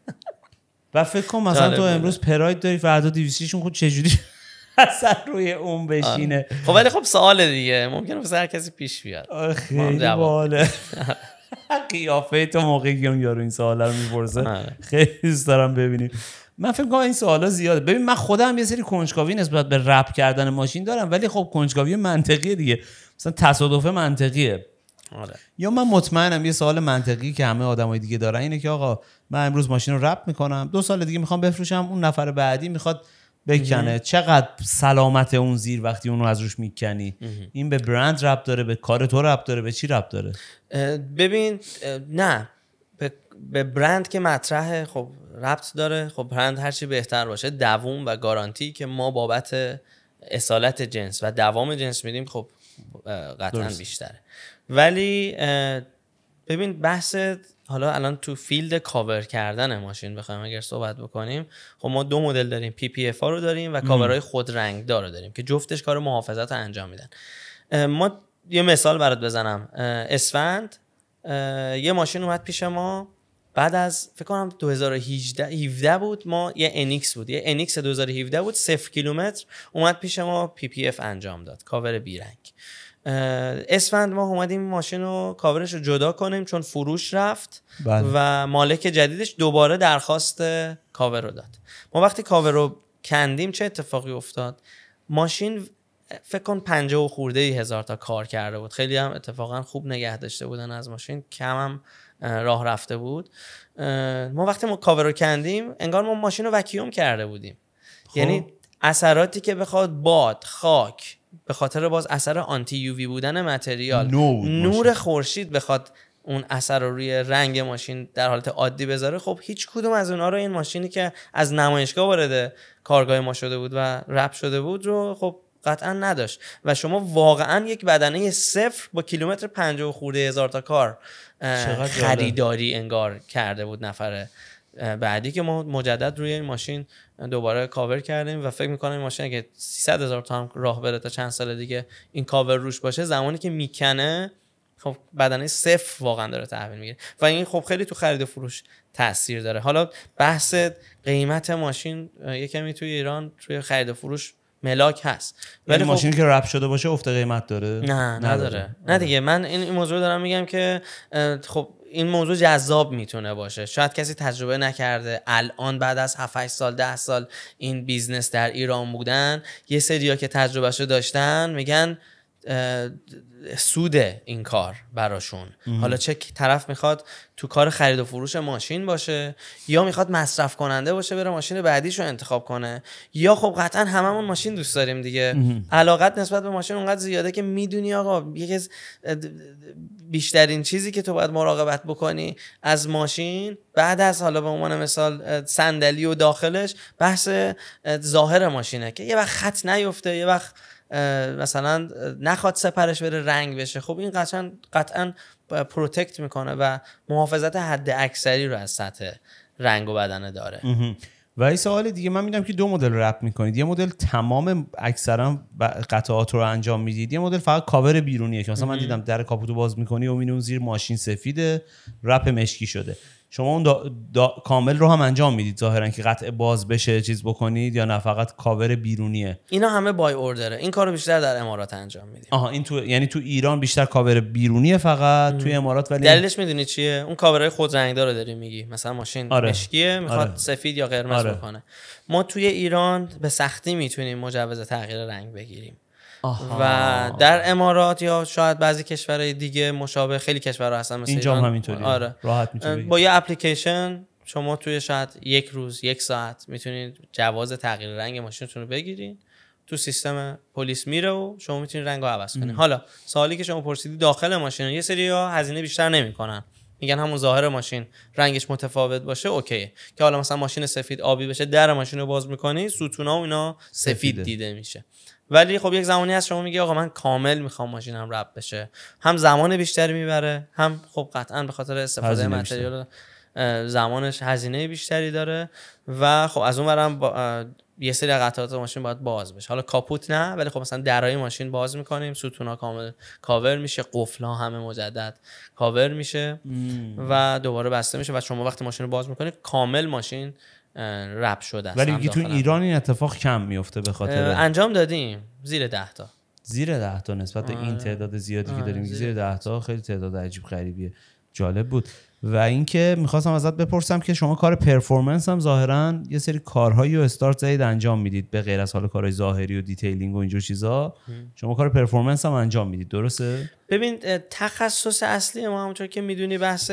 و فکر کن مثلا تو امروز پراید داری فردا دیویسیشون خود چجوری اثر روی اون بشینه آره. خب ولی خب سوال دیگه ممکنه واسه هر کسی پیش بیاد خیلی باله قیافه تو موقعی که اون یارو این سوال رو میپرسه آره. خیلی دوست دارم ببینیم من فکر کنم این سوالا زیاده ببین من خودم یه سری کنجکاوی نسبت به رپ کردن ماشین دارم ولی خب کنجکاوی منطقیه دیگه مثلا تصادف منطقیه آره. یا من مطمئنم یه سوال منطقی که همه آدمای دیگه دارن اینه که آقا من امروز ماشین رو رپ میکنم دو سال دیگه میخوام بفروشم اون نفر بعدی میخواد بکنه چقدر سلامت اون زیر وقتی اونو از روش میکنی این به برند رب داره به کار تو رب داره به چی رب داره ببین نه به،, برند که مطرحه خب ربط داره خب برند هرچی بهتر باشه دووم و گارانتی که ما بابت اصالت جنس و دوام جنس میدیم خب قطعا بیشتره ولی ببین بحث حالا الان تو فیلد کاور کردن ماشین بخوایم اگر صحبت بکنیم خب ما دو مدل داریم پی پی اف رو داریم و کاورهای خود رنگ دار داریم که جفتش کار محافظت رو انجام میدن ما یه مثال برات بزنم اسفند یه ماشین اومد پیش ما بعد از فکر کنم 2018 بود ما یه انیکس بود یه انیکس 2017 بود صفر کیلومتر اومد پیش ما پی پی اف انجام داد کاور بیرنگ اسفند ما اومدیم ماشین رو کاورش رو جدا کنیم چون فروش رفت بله. و مالک جدیدش دوباره درخواست کاور رو داد ما وقتی کاور رو کندیم چه اتفاقی افتاد ماشین فکر کن پنجه و خورده ای هزار تا کار کرده بود خیلی هم اتفاقا خوب نگه داشته بودن از ماشین کم هم راه رفته بود ما وقتی ما کاور رو کندیم انگار ما ماشین رو وکیوم کرده بودیم خب. یعنی اثراتی که بخواد باد خاک به خاطر باز اثر آنتی یووی بودن متریال نور خورشید بخواد اون اثر رو روی رنگ ماشین در حالت عادی بذاره خب هیچ کدوم از اونها رو این ماشینی که از نمایشگاه وارد کارگاه ما شده بود و رپ شده بود رو خب قطعا نداشت و شما واقعا یک بدنه صفر با کیلومتر 50 خورده هزار تا کار خریداری انگار کرده بود نفر بعدی که ما مجدد روی این ماشین دوباره کاور کردیم و فکر میکنم این ماشین اگه 300 هزار تا راه بره تا چند سال دیگه این کاور روش باشه زمانی که میکنه خب بدنه صفر واقعا داره تحویل میگیره و این خب خیلی تو خرید و فروش تاثیر داره حالا بحث قیمت ماشین یکمی کمی توی ایران توی خرید و فروش ملاک هست یعنی ولی خب ماشینی که رپ شده باشه افت قیمت داره نه نداره نه آره. دیگه من این موضوع دارم میگم که خب این موضوع جذاب میتونه باشه شاید کسی تجربه نکرده الان بعد از 7 سال 10 سال این بیزنس در ایران بودن یه سریا که تجربهشو داشتن میگن سود این کار براشون حالا چه طرف میخواد تو کار خرید و فروش ماشین باشه یا میخواد مصرف کننده باشه بره ماشین بعدیش رو انتخاب کنه یا خب قطعا هممون ماشین دوست داریم دیگه ام. علاقت نسبت به ماشین اونقدر زیاده که میدونی آقا یکی از بیشترین چیزی که تو باید مراقبت بکنی از ماشین بعد از حالا به عنوان مثال صندلی و داخلش بحث ظاهر ماشینه که یه وقت خط نیفته یه وقت مثلا نخواد سپرش بره رنگ بشه خب این قطعا قطعا پروتکت میکنه و محافظت حد اکثری رو از سطح رنگ و بدنه داره و این سوال دیگه من میدونم که دو مدل رپ میکنید یه مدل تمام اکثرا قطعات رو انجام میدید یه مدل فقط کاور بیرونیه که مثلا من دیدم در کاپوتو باز میکنی و میدونم زیر ماشین سفیده رپ مشکی شده شما اون کامل رو هم انجام میدید ظاهرا که قطع باز بشه چیز بکنید یا نه فقط کاور بیرونیه اینا همه بای اوردره این کارو بیشتر در امارات انجام میدیم آها این تو یعنی تو ایران بیشتر کاور بیرونیه فقط ام. توی امارات ولی دلیلش میدونی چیه اون کاورهای خود رنگدار رو داری میگی مثلا ماشین آره. مشکیه میخواد آره. سفید یا قرمز آره. بکنه ما توی ایران به سختی میتونیم مجوز تغییر رنگ بگیریم و در امارات یا شاید بعضی کشورهای دیگه مشابه خیلی کشورها هستن مثلا اینجا همینطوری آره. راحت با یه اپلیکیشن شما توی شاید یک روز یک ساعت میتونید جواز تغییر رنگ ماشینتون رو بگیرین تو سیستم پلیس میره و شما میتونید رنگ رو عوض کنید حالا سوالی که شما پرسیدی داخل ماشین یه سری ها هزینه بیشتر نمیکنن میگن همون ظاهر ماشین رنگش متفاوت باشه اوکی که حالا مثلا ماشین سفید آبی بشه در ماشین رو باز میکنی ستونا و اینا سفید دیده میشه ولی خب یک زمانی از شما میگه آقا من کامل میخوام ماشینم رب بشه هم زمان بیشتری میبره هم خب قطعا به خاطر استفاده متریال زمانش هزینه بیشتری داره و خب از اون برم با... یه سری قطعات ماشین باید باز بشه حالا کاپوت نه ولی خب مثلا درای ماشین باز میکنیم ستونا کامل کاور میشه قفلا همه مجدد کاور میشه و دوباره بسته میشه و شما وقتی ماشین رو باز میکنید کامل ماشین رب شده است ولی تو ایران این اتفاق کم میفته به خاطر انجام دادیم زیر ده تا زیر ده تا نسبت به این تعداد زیادی که داریم زیر, زیر ده تا خیلی تعداد عجیب غریبیه جالب بود و اینکه میخواستم ازت بپرسم که شما کار پرفورمنس هم ظاهرا یه سری کارهایی و استارت زدید انجام میدید به غیر از حال کارهای ظاهری و دیتیلینگ و اینجور چیزا شما کار پرفورمنس هم انجام میدید درسته ببین تخصص اصلی ما همونطور که میدونی بحث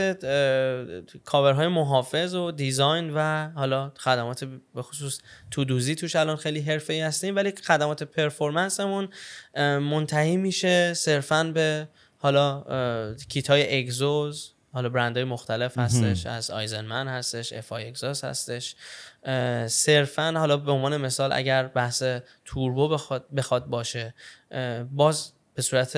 کاورهای محافظ و دیزاین و حالا خدمات به خصوص تودوزی توش الان خیلی ای هستیم ولی خدمات پرفورمنسمون منتهی میشه صرفا به حالا کیت های اگزوز حالا های مختلف هستش از آیزنمن هستش اف آی هستش صرفا حالا به عنوان مثال اگر بحث توربو بخواد, بخواد باشه باز به صورت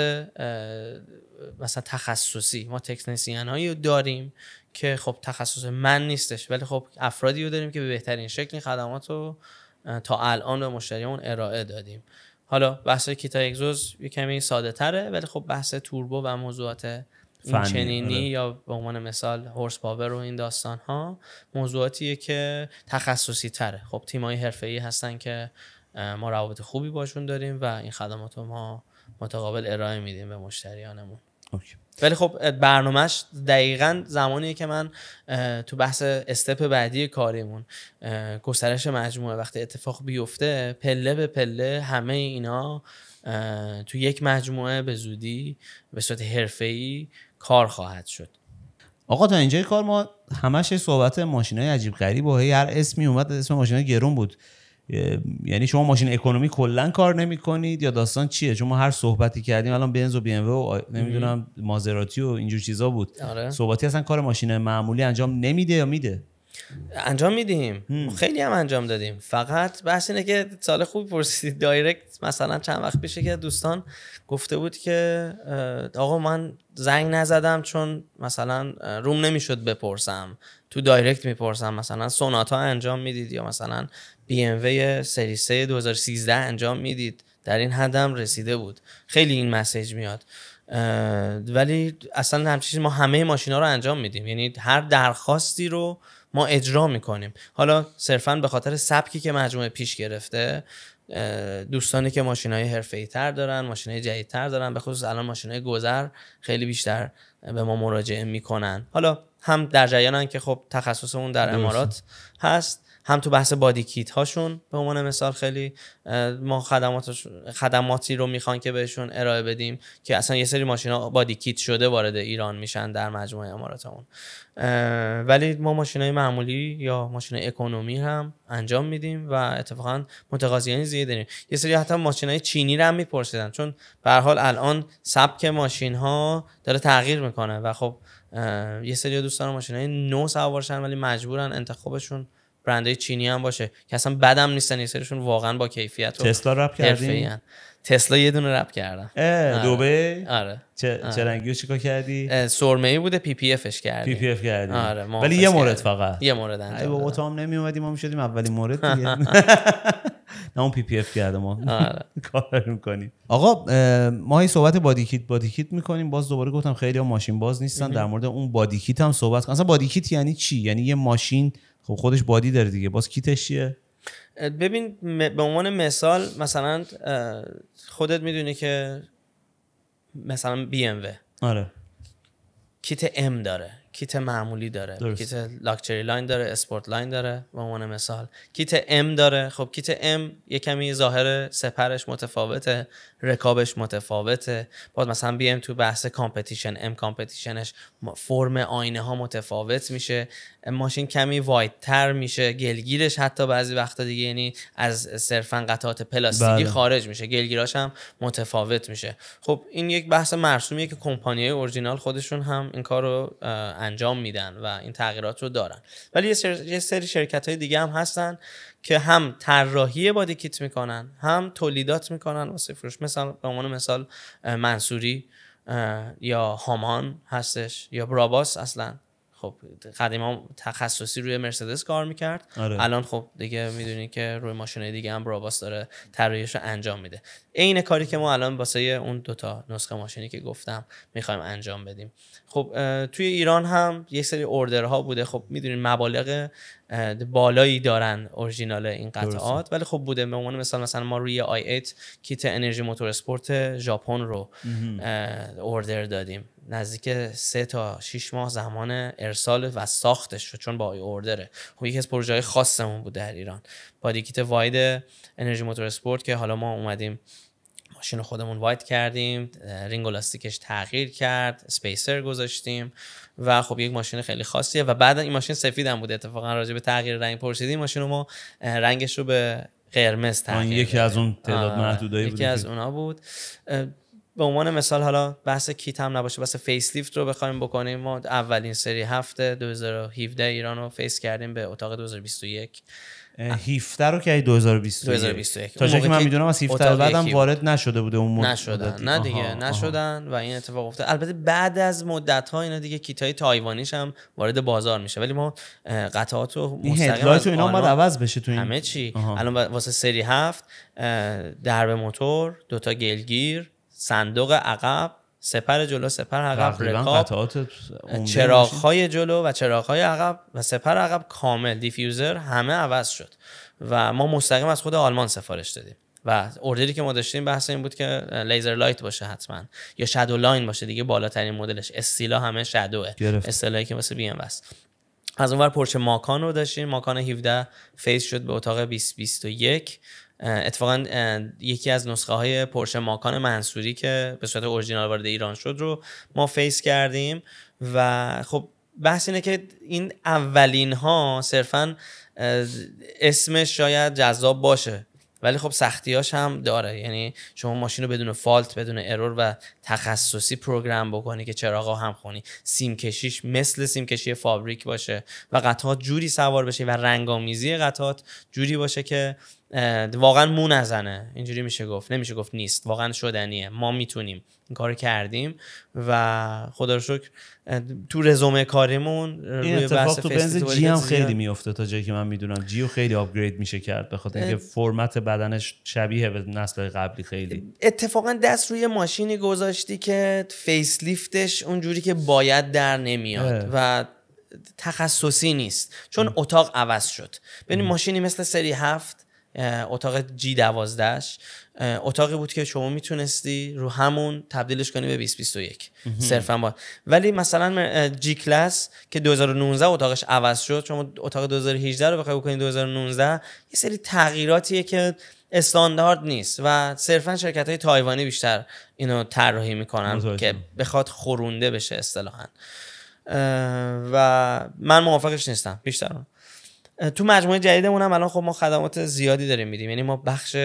مثلا تخصصی ما تکنسین هایی داریم که خب تخصص من نیستش ولی خب افرادی رو داریم که به بهترین شکل خدمات رو تا الان به مشتریمون ارائه دادیم حالا بحث کیتا اگزوز یک کمی ساده تره ولی خب بحث توربو و موضوعات آره. چنینی یا به عنوان مثال هورس پاور و این داستان ها موضوعاتیه که تخصصی تره خب های حرفه ای هستن که ما روابط خوبی باشون داریم و این خدمات ما متقابل ارائه میدیم به مشتریانمون اوکی. ولی خب برنامهش دقیقا زمانیه که من تو بحث استپ بعدی کاریمون گسترش مجموعه وقتی اتفاق بیفته پله به پله همه اینا تو یک مجموعه به زودی به صورت حرفه‌ای کار خواهد شد آقا تا اینجای کار ما همش صحبت های عجیب غریب و هر اسمی اومد اسم ماشین گرون بود یعنی شما ماشین اکونومی کلا کار کنید یا داستان چیه چون ما هر صحبتی کردیم الان بنز و بی ام و نمیدونم مازراتی و اینجور چیزا بود آره. صحبتی اصلا کار ماشین معمولی انجام نمیده یا میده انجام میدیم خیلی هم انجام دادیم فقط بحث اینه که سال خوبی پرسیدید دایرکت مثلا چند وقت پیشه که دوستان گفته بود که آقا من زنگ نزدم چون مثلا روم نمیشد بپرسم تو دایرکت میپرسم مثلا سوناتا انجام میدید یا مثلا بی ام وی سری 3 2013 انجام میدید در این حدم رسیده بود خیلی این مسیج میاد ولی اصلا همچین ما همه ماشینا رو انجام میدیم یعنی هر درخواستی رو ما اجرا میکنیم حالا صرفا به خاطر سبکی که مجموعه پیش گرفته دوستانی که ماشین های حرفه تر دارن ماشین های جدید تر دارن به خصوص الان ماشین های گذر خیلی بیشتر به ما مراجعه میکنن حالا هم در جریانن که خب تخصصمون در امارات هست هم تو بحث بادی کیت هاشون به عنوان مثال خیلی ما خدماتی رو میخوان که بهشون ارائه بدیم که اصلا یه سری ماشینا بادی کیت شده وارد ایران میشن در مجموعه اماراتمون ولی ما های معمولی یا ماشین اکونومی هم انجام میدیم و اتفاقا متقاضیان زیاد داریم یه سری حتی های چینی رو هم میپرسیدن چون به حال الان سبک ماشین ها داره تغییر میکنه و خب یه سری دوستان های نو سوارشن ولی مجبورن انتخابشون برندهای چینی هم باشه که اصلا بدم نیستن یه سرشون واقعا با کیفیت تسلا رپ کردین تسلا یه دونه رپ کردم آره. دبی آره چه آره. رنگیو چیکار کردی سرمه ای بوده پی پی افش کردی پی پی اف کردی آره ولی یه مورد فقط یه مورد انجام بابا تام نمی اومدیم ما میشدیم اولی مورد دیگه آره. نه اون پی پی اف کرده ما آره. کار میکنیم آقا ما این صحبت بادیکیت بادیکیت میکنیم باز دوباره گفتم خیلی ماشین باز نیستن در مورد اون بادیکیت هم صحبت کن اصلا بادیکیت یعنی چی یعنی یه ماشین خب خودش بادی داره دیگه باز کیتش چیه ببین به عنوان مثال مثلا خودت میدونی که مثلا بی ام و آره کیت ام داره کیت معمولی داره درست. کیت لاکچری لاین داره اسپورت لاین داره به عنوان مثال کیت ام داره خب کیت ام یه کمی ظاهر سپرش متفاوته رکابش متفاوته بعد مثلا بیم تو بحث کامپتیشن ام کامپتیشنش فرم آینه ها متفاوت میشه ماشین کمی واید تر میشه گلگیرش حتی بعضی وقتا دیگه یعنی از صرفا قطعات پلاستیکی بله. خارج میشه گلگیراش هم متفاوت میشه خب این یک بحث مرسومیه که کمپانیای اورجینال خودشون هم این کارو انجام میدن و این تغییرات رو دارن ولی یه, سری شرکت های دیگه هم هستن که هم طراحی بادی کیت میکنن هم تولیدات میکنن واسه فروش مثلا به عنوان مثال منصوری یا هامان هستش یا براباس اصلا خب قدیما تخصصی روی مرسدس کار میکرد آره. الان خب دیگه میدونین که روی ماشین دیگه هم براباس داره طراحیش رو انجام میده عین کاری که ما الان واسه اون دوتا نسخه ماشینی که گفتم میخوایم انجام بدیم خب توی ایران هم یک سری اوردرها بوده خب میدونین مبالغ بالایی دارن اورجینال این قطعات ولی خب بوده به عنوان مثال مثلا ما روی آی 8 کیت انرژی موتور اسپورت ژاپن رو اوردر دادیم نزدیک سه تا 6 ماه زمان ارسال و ساختش شد چون با اوردره خب یکی از پروژه های خاصمون بود در ایران دیکیت واید انرژی موتور اسپورت که حالا ما اومدیم ماشین خودمون واید کردیم رینگ لاستیکش تغییر کرد سپیسر گذاشتیم و خب یک ماشین خیلی خاصیه و بعد این ماشین سفید هم بود اتفاقا راجع به تغییر رنگ پرسیدیم ماشین ما رنگش رو به قرمز تغییر یکی از اون تعداد محدودایی بود یکی از اونا بود به عنوان مثال حالا بحث کیت هم نباشه بحث فیس لیفت رو بخوایم بکنیم ما اولین سری هفته 2017 ایران رو فیس کردیم به اتاق 2021 17 رو که 2021 2021 تا جایی که من میدونم از 17 بعدم وارد نشده بوده اون نشدن نه دیگه آها. نشدن و این اتفاق افتاد البته بعد از مدت ها اینا دیگه کیت های تایوانیش هم وارد بازار میشه ولی ما قطعات رو مستقیم این تو عوض بشه تو این همه چی الان واسه سری هفت درب موتور دو تا گلگیر صندوق عقب سپر جلو سپر عقب رکاب های جلو و های عقب و سپر عقب کامل دیفیوزر همه عوض شد و ما مستقیم از خود آلمان سفارش دادیم و اوردری که ما داشتیم بحث این بود که لیزر لایت باشه حتما یا شادو لاین باشه دیگه بالاترین مدلش استیلا همه شادوه استیلایی که واسه بی ام از اونور پرچه ماکان رو داشتیم ماکان 17 فیز شد به اتاق 2021 اتفاقا یکی از نسخه های پرشه ماکان منصوری که به صورت اورجینال وارد ایران شد رو ما فیس کردیم و خب بحث اینه که این اولین ها صرفا اسمش شاید جذاب باشه ولی خب سختیاش هم داره یعنی شما ماشین رو بدون فالت بدون ارور و تخصصی پروگرام بکنی که چراغا هم خونی سیم کشیش مثل سیم کشی فابریک باشه و قطعات جوری سوار بشه و رنگامیزی قطعات جوری باشه که واقعا مو نزنه اینجوری میشه گفت نمیشه گفت نیست واقعا شدنیه ما میتونیم این کار کردیم و خدا رو شکر تو رزومه کاریمون روی این اتفاق تو بنز جی هم خیلی میفته تا جایی که من میدونم جیو خیلی آپگرید میشه کرد به خاطر اینکه فرمت بدنش شبیه به نسل قبلی خیلی اتفاقا دست روی ماشینی گذاشتی که فیس لیفتش اونجوری که باید در نمیاد و تخصصی نیست چون اتاق عوض شد ببین ماشینی مثل سری هفت اتاق جی دوازدهش اتاقی بود که شما میتونستی رو همون تبدیلش کنی به 2021 صرفا با ولی مثلا جی کلاس که 2019 اتاقش عوض شد شما اتاق 2018 رو بخوای بکنی 2019 یه سری تغییراتیه که استاندارد نیست و صرفا شرکت های تایوانی بیشتر اینو طراحی میکنن که بخواد خورونده بشه اصطلاحا و من موافقش نیستم بیشتر تو مجموعه جدیدمون هم الان خب ما خدمات زیادی داریم میدیم یعنی ما بخش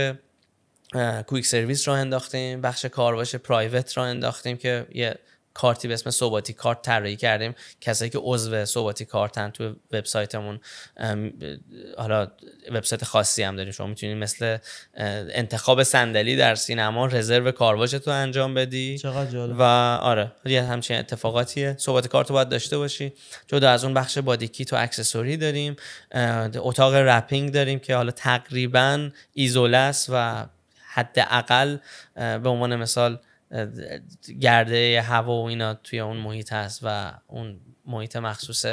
کویک سرویس رو انداختیم بخش کارواش پرایوت رو انداختیم که یه کارتی به اسم صوباتی کارت طراحی کردیم کسایی که عضو کارت کارتن تو وبسایتمون حالا وبسایت خاصی هم داریم شما میتونید مثل انتخاب صندلی در سینما رزرو کارواش تو انجام بدی و آره یه همچین اتفاقاتیه صوباتی کارت رو باید داشته باشی جدا از اون بخش کیت و اکسسوری داریم اتاق رپینگ داریم که حالا تقریبا ایزوله و حداقل به عنوان مثال گرده هوا و اینا توی اون محیط هست و اون محیط مخصوص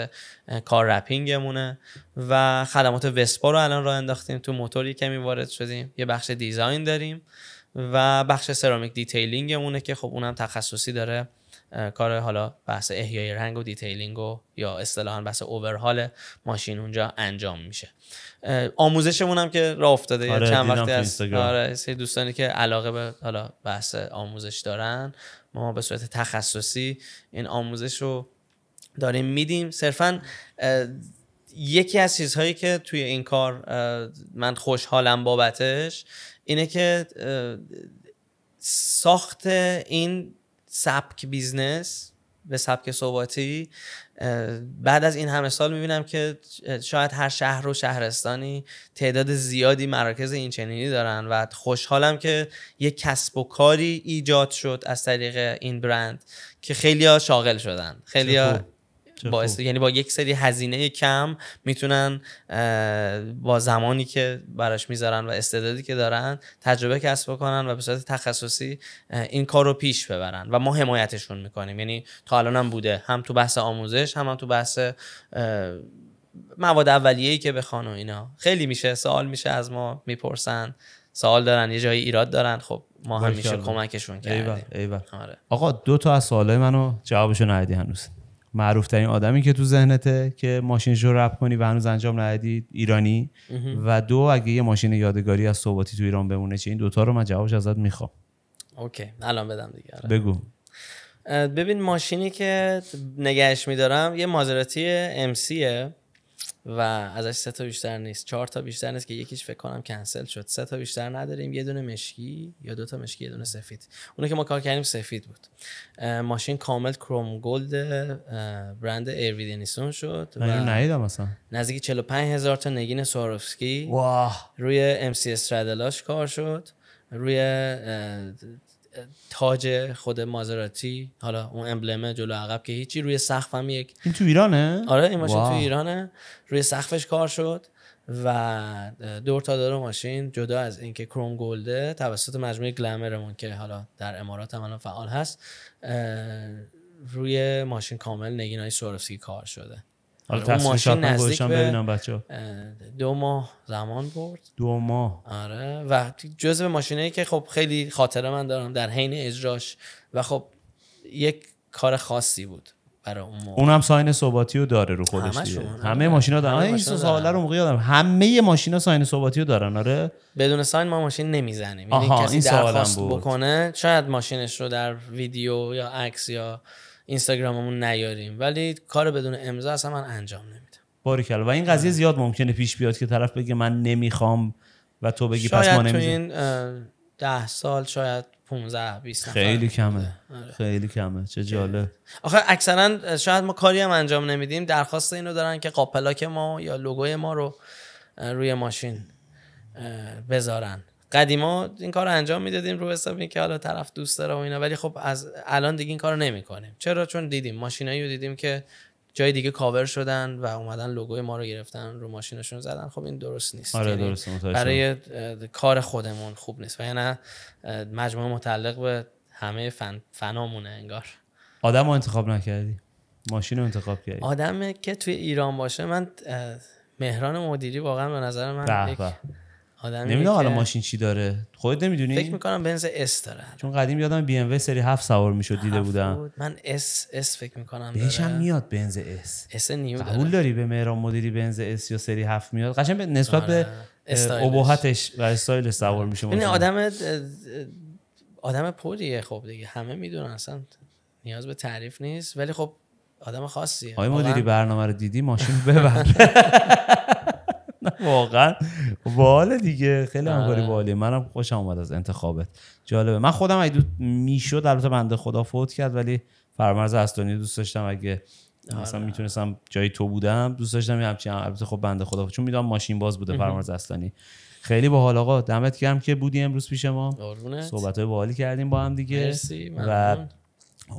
کار رپینگمونه و خدمات وسپا رو الان راه انداختیم تو موتور که کمی وارد شدیم یه بخش دیزاین داریم و بخش سرامیک دیتیلینگمونه که خب اونم تخصصی داره کار حالا بحث احیای رنگ و دیتیلینگ و یا اصطلاحا بحث اوورهال ماشین اونجا انجام میشه آموزشمون هم که راه افتاده آره چند وقتی از آره دوستانی که علاقه به حالا بحث آموزش دارن ما به صورت تخصصی این آموزش رو داریم میدیم صرفا یکی از چیزهایی که توی این کار من خوشحالم بابتش اینه که ساخت این سبک بیزنس به سبک صحباتی بعد از این همه سال میبینم که شاید هر شهر و شهرستانی تعداد زیادی مراکز این چنینی دارن و خوشحالم که یک کسب و کاری ایجاد شد از طریق این برند که خیلی شاغل شدن خیلی باعث یعنی با یک سری هزینه کم میتونن با زمانی که براش میذارن و استعدادی که دارن تجربه کسب کنن و به صورت تخصصی این کار رو پیش ببرن و ما حمایتشون میکنیم یعنی تا الان هم بوده هم تو بحث آموزش هم, تو بحث مواد اولیه که به و اینا خیلی میشه سوال میشه از ما میپرسن سوال دارن یه جایی ایراد دارن خب ما همیشه کمکشون کردیم آره. آقا دو تا از سوالای منو جوابشو ندی هنوز معروف ترین آدمی که تو ذهنته که ماشین رو رپ کنی و هنوز انجام ندادی ایرانی و دو اگه یه ماشین یادگاری از صحباتی تو ایران بمونه چه این دوتا رو من جوابش ازت میخوام اوکی الان بدم دیگه آره. بگو ببین ماشینی که نگهش میدارم یه مازراتی سیه و ازش سه تا بیشتر نیست چهار تا بیشتر نیست که یکیش فکر کنم کنسل شد سه تا بیشتر نداریم یه دونه مشکی یا دو تا مشکی یه دونه سفید اون که ما کار کردیم سفید بود ماشین کامل کروم گلد برند ایرویدنیسون شد و ندیدم اصلا نزدیک 45 هزار تا نگین سواروفسکی روی ام سی استرادلاش کار شد روی تاج خود مازراتی حالا اون امبلمه جلو عقب که هیچی روی سقف هم یک این تو ایرانه آره این ماشین تو ایرانه روی سقفش کار شد و دور تا دور ماشین جدا از اینکه کروم گولده توسط مجموعه گلمرمون که حالا در امارات هم الان فعال هست روی ماشین کامل های سورفسکی کار شده آره اون ماشین نزدیک به ببینم بچه دو ماه زمان برد دو ماه آره و جزء ماشینایی که خب خیلی خاطره من دارم در حین اجراش و خب یک کار خاصی بود برای اون موقع اونم ساین ثباتی رو داره رو خودش همه دیگه همه ماشینا دارن این سوالا رو موقع همه ماشینا ساین ثباتی رو دارن آره بدون ساین ما ماشین نمیزنیم یعنی کسی این درخواست بود. بکنه شاید ماشینش رو در ویدیو یا عکس یا اینستاگراممون نیاریم ولی کار بدون امضا اصلا من انجام نمیدم باریکلا و این قضیه زیاد ممکنه پیش بیاد که طرف بگه من نمیخوام و تو بگی پس ما این ده سال شاید 15 20 خیلی کمه آره. خیلی کمه چه جاله آخه اکثرا شاید ما کاری هم انجام نمیدیم درخواست اینو دارن که قاپلاک ما یا لوگوی ما رو روی ماشین بذارن قدیما این کار رو انجام میدادیم رو حساب که حالا طرف دوست داره و اینا ولی خب از الان دیگه این کار نمیکنیم چرا چون دیدیم ماشینایی رو دیدیم که جای دیگه کاور شدن و اومدن لوگوی ما رو گرفتن رو ماشینشون زدن خب این درست نیست آره یعنی برای کار خودمون خوب نیست و یعنی مجموعه متعلق به همه فن فنامونه انگار آدم رو انتخاب نکردی ماشین رو انتخاب کردی آدم که توی ایران باشه من مهران مدیری واقعا به نظر من آدم نمیدونم حالا ماشین چی داره خودت نمیدونی فکر میکنم بنز اس داره چون قدیم یادم بی ام و سری 7 سوار میشد دیده بودم من اس اس فکر میکنم بهش هم میاد بنز اس اس نیو قبول داری به مهران مدیری بنز اس یا سری 7 میاد قشنگ نسبت به آره. ابهتش و استایل سوار میشه یعنی این آدم آدم پودیه خب دیگه همه میدونن اصلا نیاز به تعریف نیست ولی خب آدم خاصیه آقای مدیری برنامه رو دیدی ماشین ببر واقعا باله دیگه خیلی همکاری باله منم خوشم اومد از انتخابت جالبه من خودم اگه میشد البته بنده خدا فوت کرد ولی فرمرز استانی دوست داشتم اگه آره. مثلا میتونستم جای تو بودم دوست داشتم همچین البته خب بنده خدا چون میدونم ماشین باز بوده فرمرز استانی خیلی باحال آقا دمت گرم که بودی امروز پیش ما صحبت های باحالی کردیم با هم دیگه مرسی و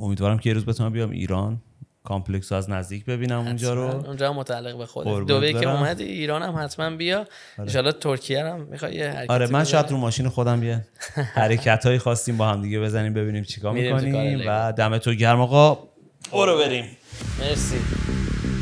امیدوارم که یه روز بتونم بیام ایران کامپلکس از نزدیک ببینم اونجا رو اونجا متعلق به خود دوبه که اومدی ایران هم حتما بیا آره. ترکیه هم میخوای حرکت آره من شاید رو ماشین خودم بیا حرکت هایی خواستیم با هم دیگه بزنیم ببینیم چیکار میکنیم و دم تو گرم آقا برو بریم مرسی